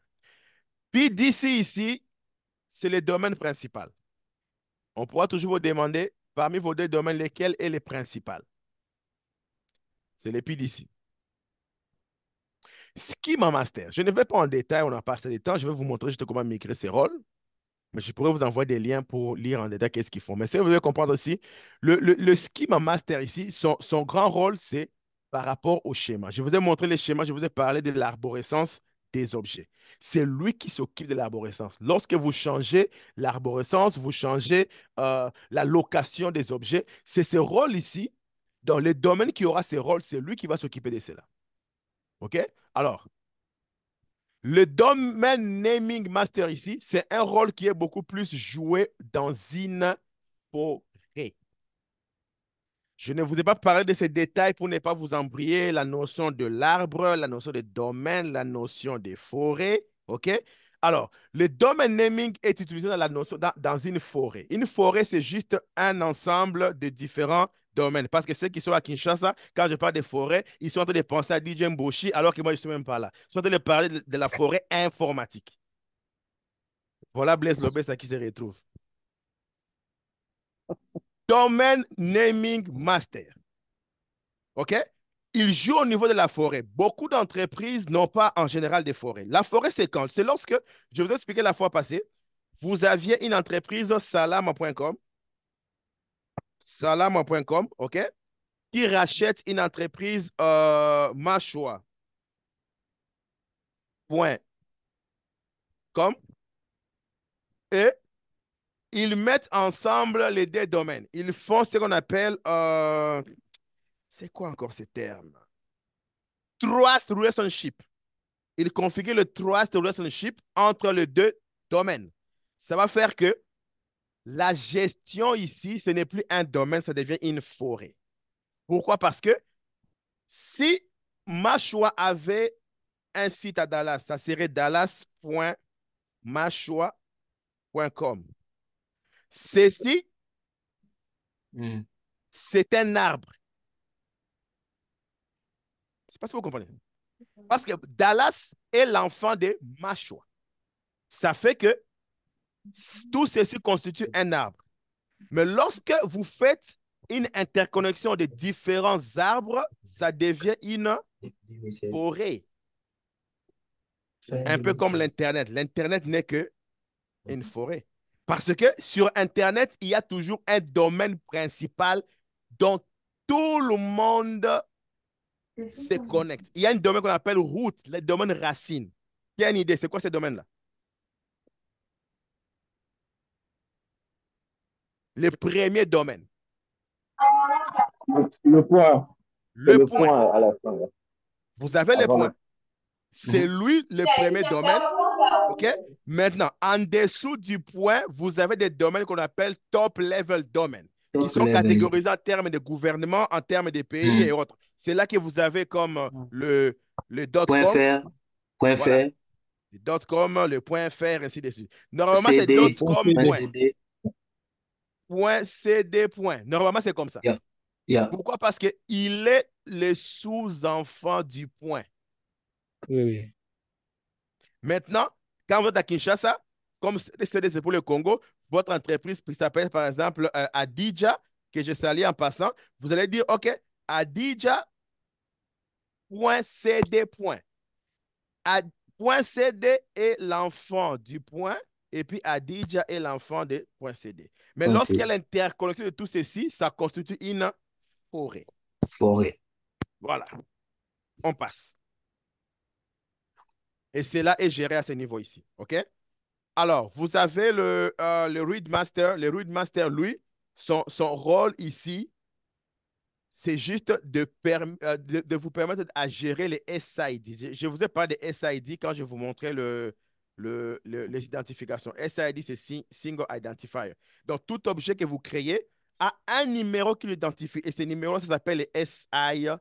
PDC ici, c'est le domaine principal. On pourra toujours vous demander parmi vos deux domaines lequel est le principal. C'est le PDC. Schema Master. Je ne vais pas en détail, on a passé du temps. Je vais vous montrer juste comment migrer ces rôles. Mais je pourrais vous envoyer des liens pour lire en détail qu'est-ce qu'ils font. Mais si vous voulez comprendre aussi, le, le, le Schema Master ici, son, son grand rôle, c'est par rapport au schéma. Je vous ai montré les schémas, je vous ai parlé de l'arborescence des objets. C'est lui qui s'occupe de l'arborescence. Lorsque vous changez l'arborescence, vous changez euh, la location des objets. C'est ce rôle ici. Dans les domaines qui aura ce rôle, c'est lui qui va s'occuper de cela. OK? Alors, le domaine naming master ici, c'est un rôle qui est beaucoup plus joué dans une je ne vous ai pas parlé de ces détails pour ne pas vous embrouiller La notion de l'arbre, la notion de domaine, la notion des forêt, OK? Alors, le domain naming est utilisé dans, la notion, dans, une forêt. Une forêt, c'est juste un ensemble de différents domaines. Parce que ceux qui sont à Kinshasa, quand je parle de forêt, ils sont en train de penser à DJ Mboshi, alors que moi, je ne suis même pas là. Ils sont en train de parler de, la forêt informatique. Voilà Blaise Lobès à qui se retrouve. Domain Naming Master. OK? Il joue au niveau de la forêt. Beaucoup d'entreprises n'ont pas en général des forêts. La forêt, c'est quand? C'est lorsque, je vous ai expliqué la fois passée, vous aviez une entreprise salama.com, salama.com, OK? Qui rachète une entreprise euh, et ils mettent ensemble les deux domaines. Ils font ce qu'on appelle, euh, c'est quoi encore ce terme? Trust relationship. Ils configurent le trust relationship entre les deux domaines. Ça va faire que la gestion ici, ce n'est plus un domaine, ça devient une forêt. Pourquoi? Parce que si Machua avait un site à Dallas, ça serait dallas.machua.com. Ceci, hmm. c'est un arbre. Je ne sais pas si vous comprenez. Parce que Dallas est l'enfant de Macho. Ça fait que tout ceci constitue un arbre. Mais lorsque vous faites une interconnexion de différents arbres, ça devient une forêt. Un peu comme l'Internet. L'Internet n'est que une forêt. Parce que sur Internet, il y a toujours un domaine principal dont tout le monde se connecte. Il y a un domaine qu'on appelle route, le domaine racine. Il y une idée, c'est quoi ce domaine-là? Le premier domaine. Le, point. Le, point. à la fin. Vous avez le point. C'est mhm. lui le premier domaine. OK? Maintenant, en dessous du point, vous avez des domaines qu'on appelle top level domaines qui sont catégorisés en termes de gouvernement, en termes de pays mhm. et autres. C'est là que vous avez comme euh, mhm. le, le dot com. Le com, le point ainsi de suite. Normalement, c'est dot com. Point. CD. CD. Normalement, c'est comme ça. Pourquoi? Parce qu'il est le sous-enfant du point. Oui, Maintenant, quand vous êtes à Kinshasa, comme c'est pour le Congo, votre entreprise qui s'appelle par exemple euh, Adija Adidja, que je salue en passant, vous allez dire, OK, Adidja.cd. Ad, .cd est l'enfant du point et puis Adidja est l'enfant de point .cd. Mais lorsqu'il y a l'interconnexion de tout ceci, ça constitue une forêt. Forêt. Voilà. On passe. Et cela est géré à ce niveau ici. OK? Alors, vous avez le, euh, Readmaster. le Readmaster, Le lui, son, rôle ici, c'est juste de, euh, vous permettre à gérer les SID. Je, vous ai parlé des SID quand je vous montrais le, le, les identifications. SID, c'est Single Identifier. Donc, tout objet que vous créez a un numéro qui l'identifie. Et ce numéro, ça s'appelle les SID.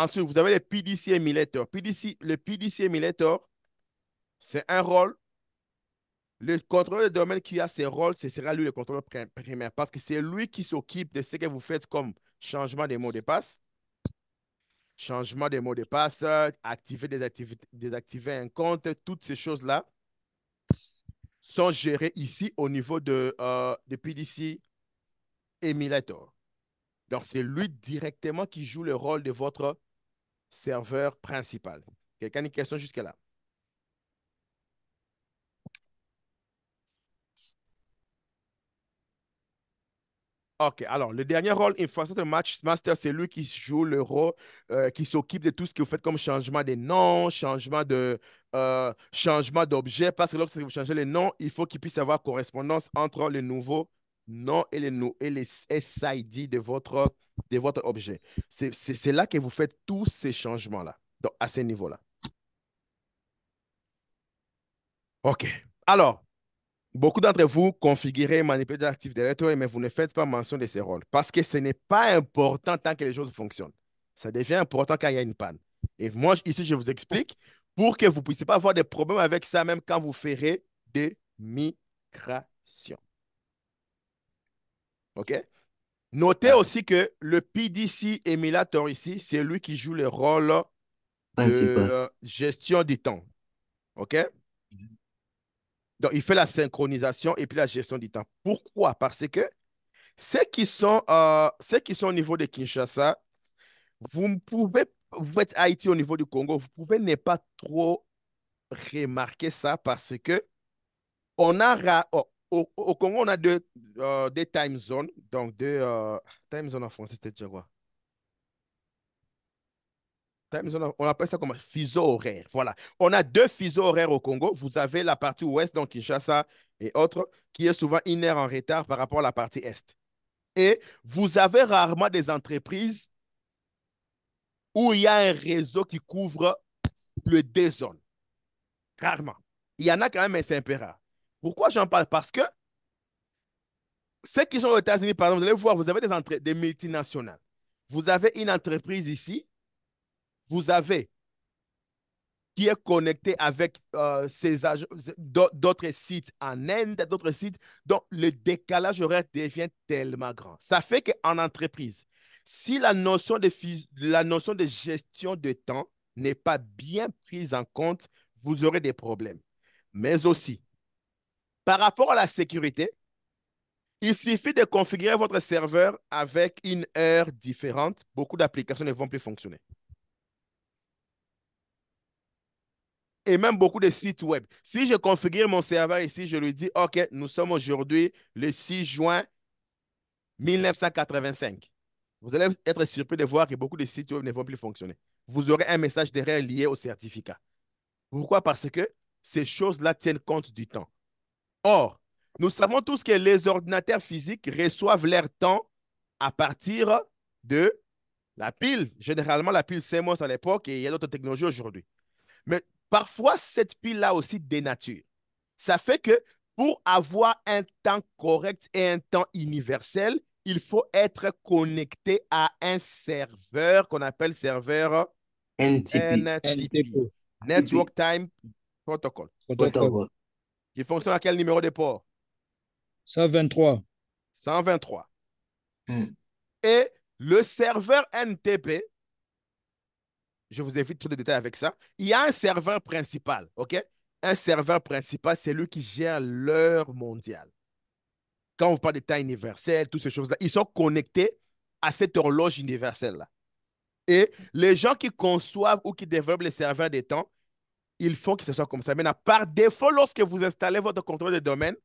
Ensuite, vous avez le PDC Emulator. PDC, le PDC Emulator, c'est un rôle. Le contrôleur de domaine qui a ses rôles, ce sera lui le contrôleur primaire parce que c'est lui qui s'occupe de ce que vous faites comme changement des mots de passe, changement des mots de passe, activer, désactiver, désactiver un compte, toutes ces choses-là sont gérées ici au niveau de, euh, de PDC Emulator. Donc, c'est lui directement qui joue le rôle de votre serveur principal. Quelqu'un a une question jusqu'à là? OK. Alors, le dernier rôle Infrastructure Match Master, c'est lui qui joue le rôle, euh, qui s'occupe de tout ce que vous faites comme changement des noms, changement de euh, changement d'objet. Parce que lorsque vous changez les noms, il faut qu'il puisse avoir correspondance entre le nouveau nom et les, et les SID de votre de votre objet. C'est là que vous faites tous ces changements-là, donc à ce niveau-là. OK. Alors, beaucoup d'entre vous configurez et manipulez de Directory, mais vous ne faites pas mention de ces rôles parce que ce n'est pas important tant que les choses fonctionnent. Ça devient important quand il y a une panne. Et moi, ici, je vous explique pour que vous ne puissiez pas avoir des problèmes avec ça, même quand vous ferez des migrations. OK? Notez ah. aussi que le PDC émulateur ici, c'est lui qui joue le rôle de euh, gestion du temps. OK? Donc, il fait la synchronisation et puis la gestion du temps. Pourquoi? Parce que ceux qui sont, euh, ceux qui sont au niveau de Kinshasa, vous pouvez, vous êtes Haïti au niveau du Congo, vous pouvez ne pas trop remarquer ça parce que on a, oh, au, Congo, on a deux, euh, des time zones. Donc, deux euh, time zones en français, c'était déjà quoi Time zone, on appelle ça comme fuseau horaire. Voilà. On a deux fuseaux horaires au Congo. Vous avez la partie ouest, donc Kinshasa et autres, qui est souvent une heure en retard par rapport à la partie est. Et vous avez rarement des entreprises où il y a un réseau qui couvre les deux zones. Rarement. Il y en a quand même, mais c'est un peu rare. Pourquoi j'en parle Parce que ceux qui sont aux États-Unis, par exemple, vous allez voir, vous avez des, multinationales. Vous avez une entreprise ici, vous avez qui est connectée avec ces euh, d'autres sites en Inde, d'autres sites. Donc, le décalage horaire devient tellement grand. Ça fait qu'en entreprise, si la notion, de, la notion de gestion de temps n'est pas bien prise en compte, vous aurez des problèmes. Mais aussi, par rapport à la sécurité, il suffit de configurer votre serveur avec une heure différente. Beaucoup d'applications ne vont plus fonctionner. Et même beaucoup de sites web. Si je configure mon serveur ici, je lui dis, OK, nous sommes aujourd'hui le 6 juin 1985. Vous allez être surpris de voir que beaucoup de sites web ne vont plus fonctionner. Vous aurez un message derrière lié au certificat. Pourquoi? Parce que ces choses-là tiennent compte du temps. Or, nous savons tous que les ordinateurs physiques reçoivent leur temps à partir de la pile. Généralement, la pile CMOS à l'époque et il y a d'autres technologies aujourd'hui. Mais parfois, cette pile-là aussi dénature. Ça fait que pour avoir un temps correct et un temps universel, il faut être connecté à un serveur qu'on appelle serveur NTP, Network Time Protocol. Il fonctionne à quel numéro de port 123. 123. Hmm. Et le serveur NTP, je vous évite tous les détails avec ça, il y a un serveur principal, OK Un serveur principal, c'est lui qui gère l'heure mondiale. Quand on parle de temps universel, toutes ces choses-là, ils sont connectés à cette horloge universelle-là. Et les gens qui conçoivent ou qui développent les serveurs des temps, il faut que ce soit comme ça. Maintenant, par défaut, lorsque vous installez votre contrôleur de domaine,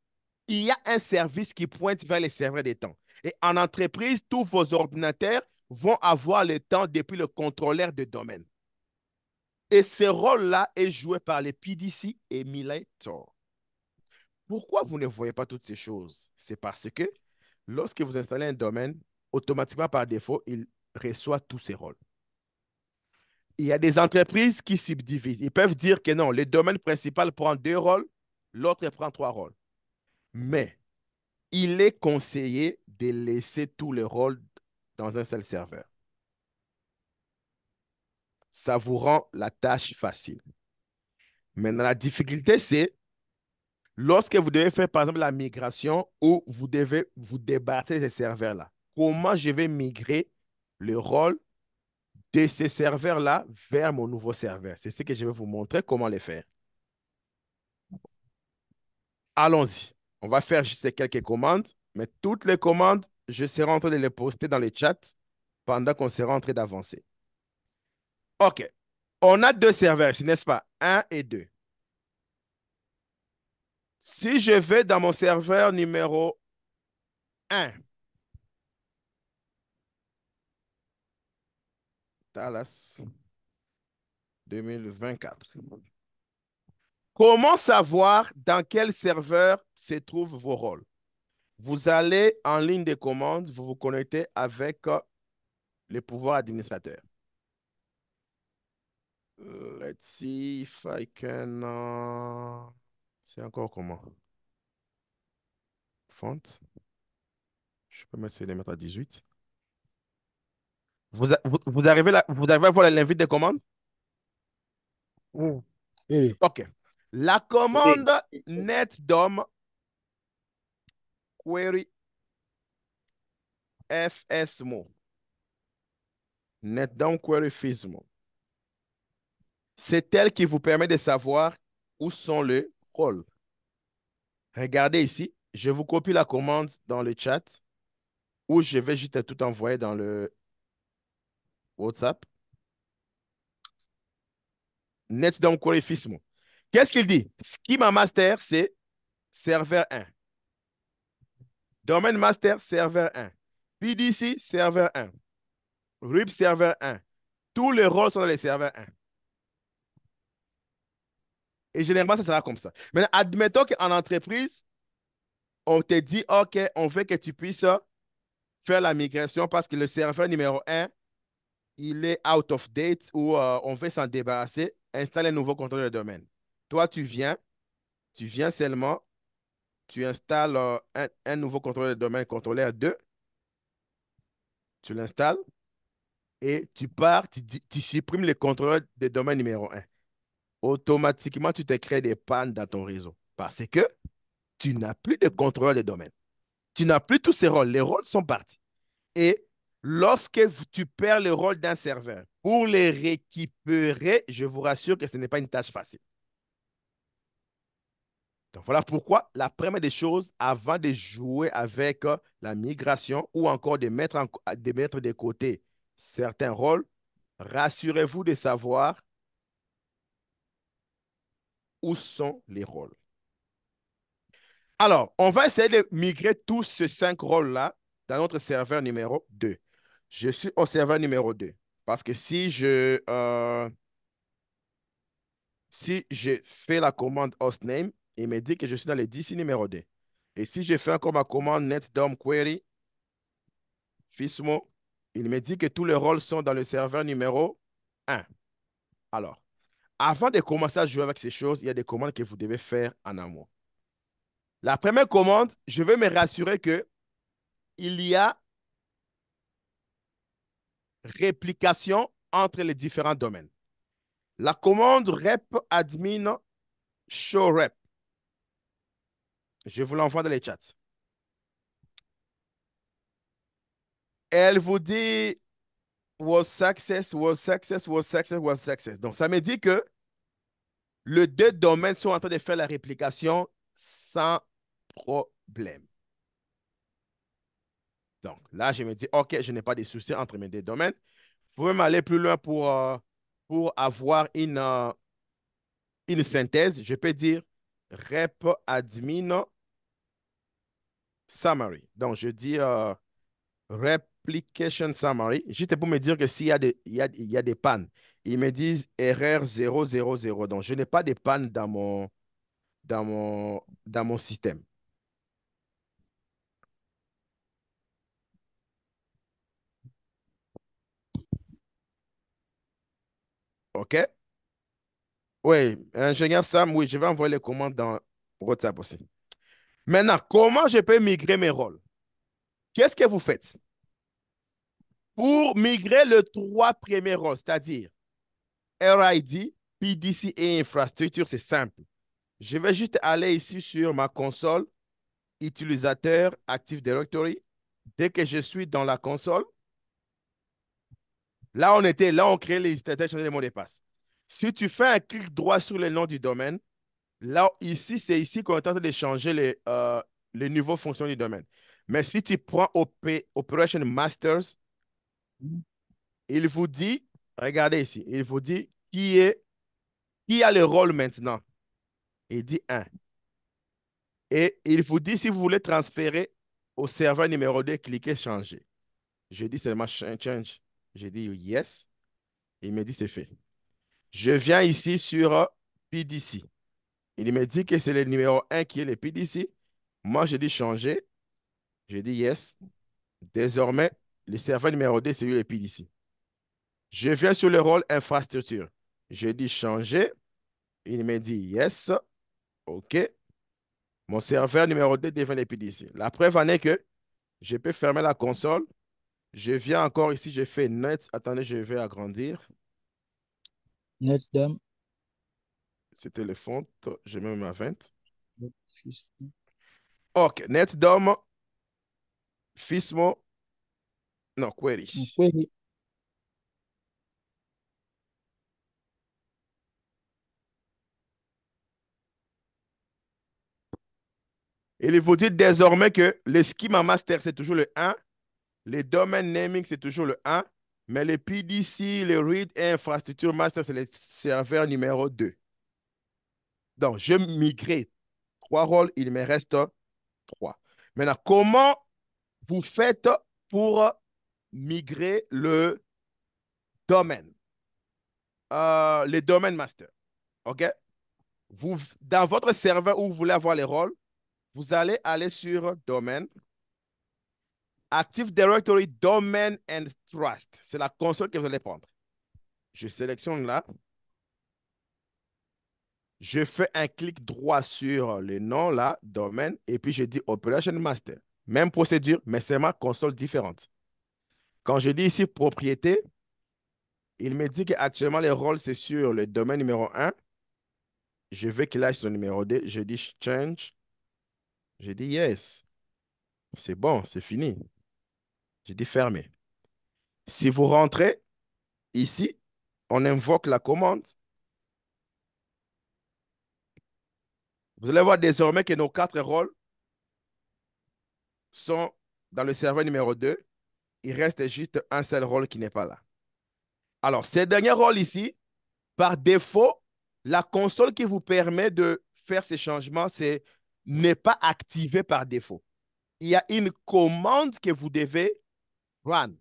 il y a un service qui pointe vers les serveurs de temps. Et en entreprise, tous vos ordinateurs vont avoir le temps depuis le contrôleur de domaine. Et ce rôle-là est joué par les PDC et Milator. Pourquoi vous ne voyez pas toutes ces choses C'est parce que lorsque vous installez un domaine, automatiquement par défaut, il reçoit tous ces rôles il y a des entreprises qui subdivisent. Ils peuvent dire que non, le domaine principal prend deux rôles, l'autre prend trois rôles. Mais il est conseillé de laisser tous les rôles dans un seul serveur. Ça vous rend la tâche facile. Maintenant, la difficulté, c'est lorsque vous devez faire, par exemple, la migration ou vous devez vous débarrasser de ces serveurs-là. Comment je vais migrer le rôle de ces serveurs-là vers mon nouveau serveur. C'est ce que je vais vous montrer comment les faire. Allons-y. On va faire juste quelques commandes, mais toutes les commandes, je serai en train de les poster dans le chat pendant qu'on sera en train d'avancer. OK. On a deux serveurs, n'est-ce pas? Un et deux. Si je vais dans mon serveur numéro 1, Talas 2024. Comment savoir dans quel serveur se trouvent vos rôles? Vous allez en ligne de commande, vous vous connectez avec euh, le pouvoir administrateur. Let's see if I can. Euh, c'est encore comment? Font. Je peux mettre, de mettre à 18. Vous, arrivez vous à voir l'invite de commande? OK. La commande netdom query fsmo. Netdom query fsmo C'est elle qui vous permet de savoir où sont les rôles. Regardez ici, je vous copie la commande dans le chat ou je vais juste tout envoyer dans le WhatsApp. Netdown Fismo. Qu'est-ce qu'il dit? Schema master, c'est serveur 1. Domain master, serveur 1. PDC, serveur 1. RIP, serveur 1. Tous les rôles sont dans les serveurs 1. Et généralement, ça sera comme ça. mais admettons qu'en entreprise, on te dit, OK, on veut que tu puisses faire la migration parce que le serveur numéro 1 il est out of date ou euh, on veut s'en débarrasser, installe un nouveau contrôleur de domaine. Toi, tu viens, tu viens seulement, tu installes euh, un, nouveau contrôleur de domaine, contrôleur 2, tu l'installes et tu pars, tu, tu, supprimes le contrôleur de domaine numéro 1. Automatiquement, tu te crées des pannes dans ton réseau parce que tu n'as plus de contrôleur de domaine. Tu n'as plus tous ces rôles. Les rôles sont partis. Et Lorsque tu perds le rôle d'un serveur, pour les récupérer, je vous rassure que ce n'est pas une tâche facile. Donc voilà pourquoi la première des choses, avant de jouer avec euh, la migration ou encore de mettre, de, mettre de côté certains rôles, rassurez-vous de savoir où sont les rôles. Alors, on va essayer de migrer tous ces cinq rôles-là dans notre serveur numéro 2 je suis au serveur numéro 2. Parce que si je, euh, si je fais la commande hostname, il me dit que je suis dans le DC numéro 2. Et si je fais encore ma commande netdom query, Fismo, il me dit que tous les rôles sont dans le serveur numéro 1. Alors, avant de commencer à jouer avec ces choses, il y a des commandes que vous devez faire en amont. La première commande, je veux me rassurer que il y a réplication entre les différents domaines. La commande rep admin show rep. Je vous l'envoie dans les chats. Elle vous dit was success, was success, was success, was success. Donc, ça me dit que les deux domaines sont en train de faire la réplication sans problème. Donc là, je me dis, OK, je n'ai pas de soucis entre mes deux domaines. Vous pouvez m'aller plus loin pour, euh, pour avoir une, euh, une synthèse. Je peux dire rep admin summary. Donc, je dis euh, replication summary, juste pour me dire que s'il y, a des, y, a, des pannes, ils me disent erreur 000. Donc, je n'ai pas de pannes dans mon, dans mon, dans mon système. OK? Oui, ingénieur Sam, oui, je vais envoyer les commandes dans WhatsApp aussi. Maintenant, comment je peux migrer mes rôles? Qu'est-ce que vous faites? Pour migrer les trois premiers rôles, c'est-à-dire RID, PDC et infrastructure, c'est simple. Je vais juste aller ici sur ma console, utilisateur, Active Directory. Dès que je suis dans la console, Là, on était, là, on crée les de changer les mots de passe. Si tu fais un clic droit sur le nom du domaine, là, ici, c'est ici qu'on train de changer les, euh, les fonctions du domaine. Mais si tu prends Operation Masters, il vous dit, regardez ici, il vous dit qui est, qui a le rôle maintenant. Il dit 1. Et il vous dit si vous voulez transférer au serveur numéro 2, cliquez changer. Je dis seulement change. J'ai dit yes. Il me dit c'est fait. Je viens ici sur PDC. Il me dit que c'est le numéro 1 qui est le PDC. Moi, j'ai dit changer. J'ai dit yes. Désormais, le serveur numéro 2, c'est lui le PDC. Je viens sur le rôle infrastructure. Je dis changer. Il me dit yes. OK. Mon serveur numéro 2 devient le PDC. La preuve en est que je peux fermer la console je viens encore ici, j'ai fait net. Attendez, je vais agrandir. Net dame. C'était le fond. J'ai même ma vente. OK. Net dame. Fismo. Non, query. Query. Et il vous dit désormais que le schema master, c'est toujours le 1 les domaines naming, c'est toujours le 1, mais les PDC, les read et infrastructure master, c'est les serveurs numéro 2. Donc, je migré trois rôles, il me reste trois. Maintenant, comment vous faites pour migrer le domaine, euh, les domaines master? OK? Vous, dans votre serveur où vous voulez avoir les rôles, vous allez aller sur domaine Active Directory Domain and Trust. C'est la console que vous allez prendre. Je sélectionne là. Je fais un clic droit sur le nom là, domaine, et puis je dis Operation Master. Même procédure, mais c'est ma console différente. Quand je dis ici propriété, il me dit qu'actuellement les rôles c'est sur le domaine numéro 1. Je veux qu'il aille sur le numéro 2. Je dis change. Je dis yes. C'est bon, c'est fini. J'ai dit fermé. Si vous rentrez ici, on invoque la commande. Vous allez voir désormais que nos quatre rôles sont dans le serveur numéro 2. Il reste juste un seul rôle qui n'est pas là. Alors, ces derniers rôles ici, par défaut, la console qui vous permet de faire ces changements, c'est n'est pas activée par défaut. Il y a une commande que vous devez Run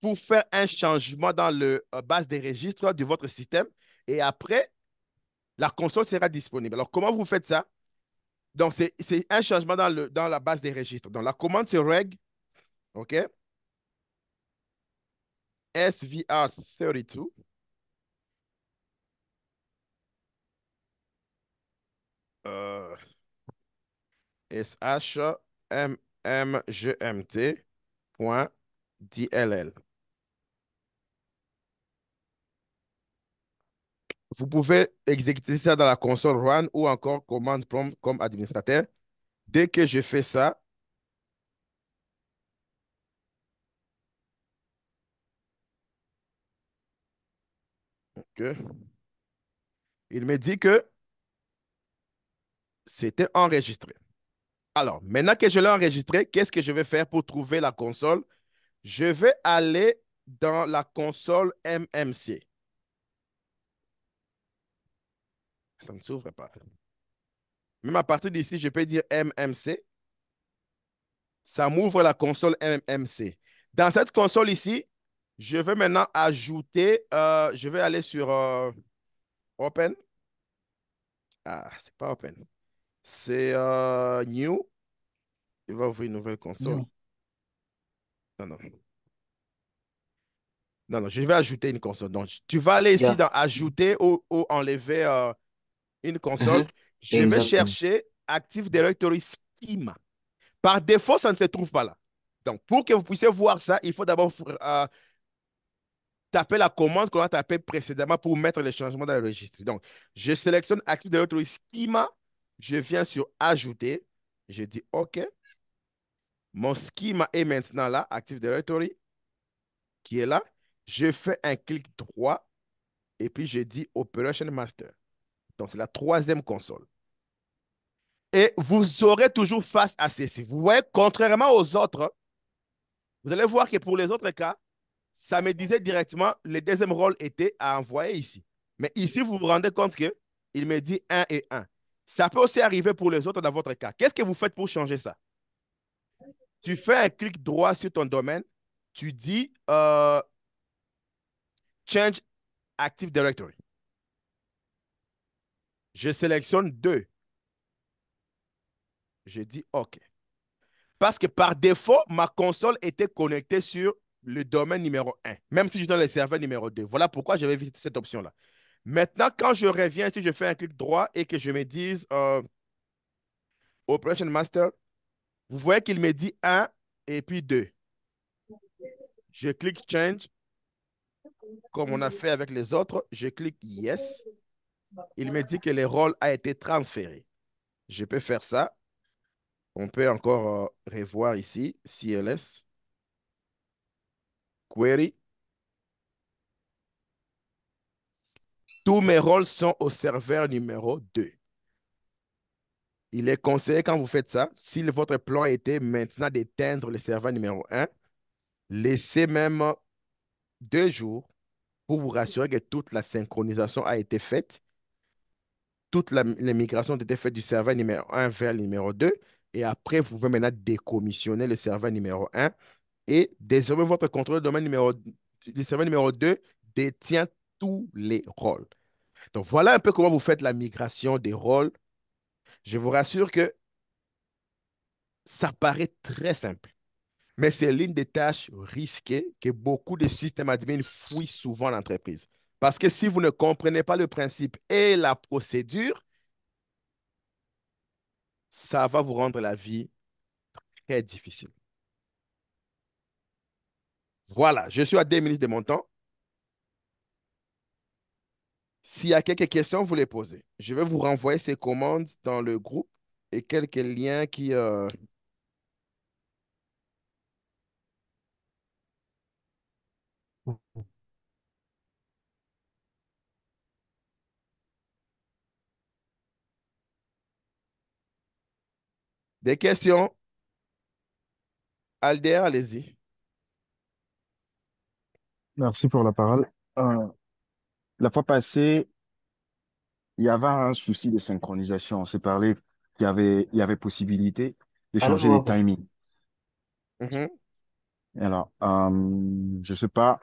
pour faire un changement dans le euh, base des registres de votre système. Et après, la console sera disponible. Alors, comment vous faites ça? Donc, c'est un changement dans, le, dans la base des registres. Donc, la commande, c'est reg, OK? SVR32. Euh, SHMMGMT. DLL. Vous pouvez exécuter ça dans la console run ou encore Command prompt comme administrateur. Dès que je fais ça, il me dit que c'était enregistré. Alors, maintenant que je l'ai enregistré, qu'est-ce que je vais faire pour trouver la console je vais aller dans la console MMC. Ça ne s'ouvre pas. Même à partir d'ici, je peux dire MMC. Ça m'ouvre la console MMC. Dans cette console ici, je vais maintenant ajouter, euh, je vais aller sur euh, Open. Ah, c'est pas Open. C'est euh, New. Il va ouvrir une nouvelle console. Non, non. je vais ajouter une console. Donc, tu vas aller ici dans Ajouter ou, enlever euh, une console. Mm-hmm. Je vais chercher Active Directory Schema. Par défaut, ça ne se trouve pas là. Donc, pour que vous puissiez voir ça, il faut d'abord euh, taper la commande qu'on a tapée précédemment pour mettre les changements dans le registre. Donc, je sélectionne Active Directory Schema. Je viens sur Ajouter. Je dis OK. Mon schema est maintenant là, Active Directory, qui est là. Je fais un clic droit et puis je dis Operation Master. Donc, c'est la troisième console. Et vous aurez toujours face à ceci. Vous voyez, contrairement aux autres, vous allez voir que pour les autres cas, ça me disait directement, le deuxième rôle était à envoyer ici. Mais ici, vous vous rendez compte qu'il me dit 1 et 1. Ça peut aussi arriver pour les autres dans votre cas. Qu'est-ce que vous faites pour changer ça? Tu fais un clic droit sur ton domaine. Tu dis euh, Change Active Directory. Je sélectionne deux. Je dis OK. Parce que par défaut, ma console était connectée sur le domaine numéro 1, même si je dans le serveur numéro 2. Voilà pourquoi j'avais visité cette option-là. Maintenant, quand je reviens, si je fais un clic droit et que je me dise euh, Operation Master, vous voyez qu'il me dit 1 et puis 2. Je clique Change. Comme on a fait avec les autres, je clique Yes. Il me dit que le rôle a été transféré. Je peux faire ça. On peut encore euh, revoir ici, CLS, Query. Tous mes rôles sont au serveur numéro 2. Il est conseillé quand vous faites ça, si votre plan était maintenant d'éteindre le serveur numéro 1, laissez même deux jours pour vous rassurer que toute la synchronisation a été faite, toute la, les migrations ont été faites du serveur numéro 1 vers le numéro 2, et après, vous pouvez maintenant décommissionner le serveur numéro 1, et désormais, votre contrôle de domaine numéro, du serveur numéro 2 détient tous les rôles. Donc, voilà un peu comment vous faites la migration des rôles je vous rassure que ça paraît très simple, mais c'est l'une des tâches risquées que beaucoup de systèmes admins fouillent souvent l'entreprise. Parce que si vous ne comprenez pas le principe et la procédure, ça va vous rendre la vie très difficile. Voilà, je suis à deux minutes de mon temps. S'il y a quelques questions, vous les posez. Je vais vous renvoyer ces commandes dans le groupe et quelques liens qui... Euh, Des questions? Alder, allez-y. Merci pour la parole. Euh, la fois passée, il y avait un souci de synchronisation. On s'est parlé qu'il y avait, il y avait possibilité de changer les euh, timing. Mhm. Alors, euh, je ne sais pas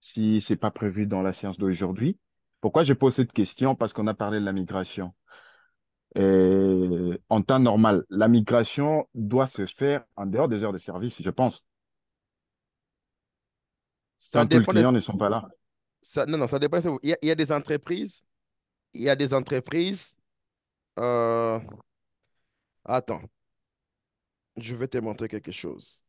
si ce n'est pas prévu dans la séance d'aujourd'hui. Pourquoi je pose cette question? Parce qu'on a parlé de la migration. en temps normal, la migration doit se faire en dehors des heures de service, je pense, Ça les clients ne sont pas là non, non, ça dépend. Il y, a, des entreprises. Il y a des entreprises. Euh, attends. Je vais te montrer quelque chose.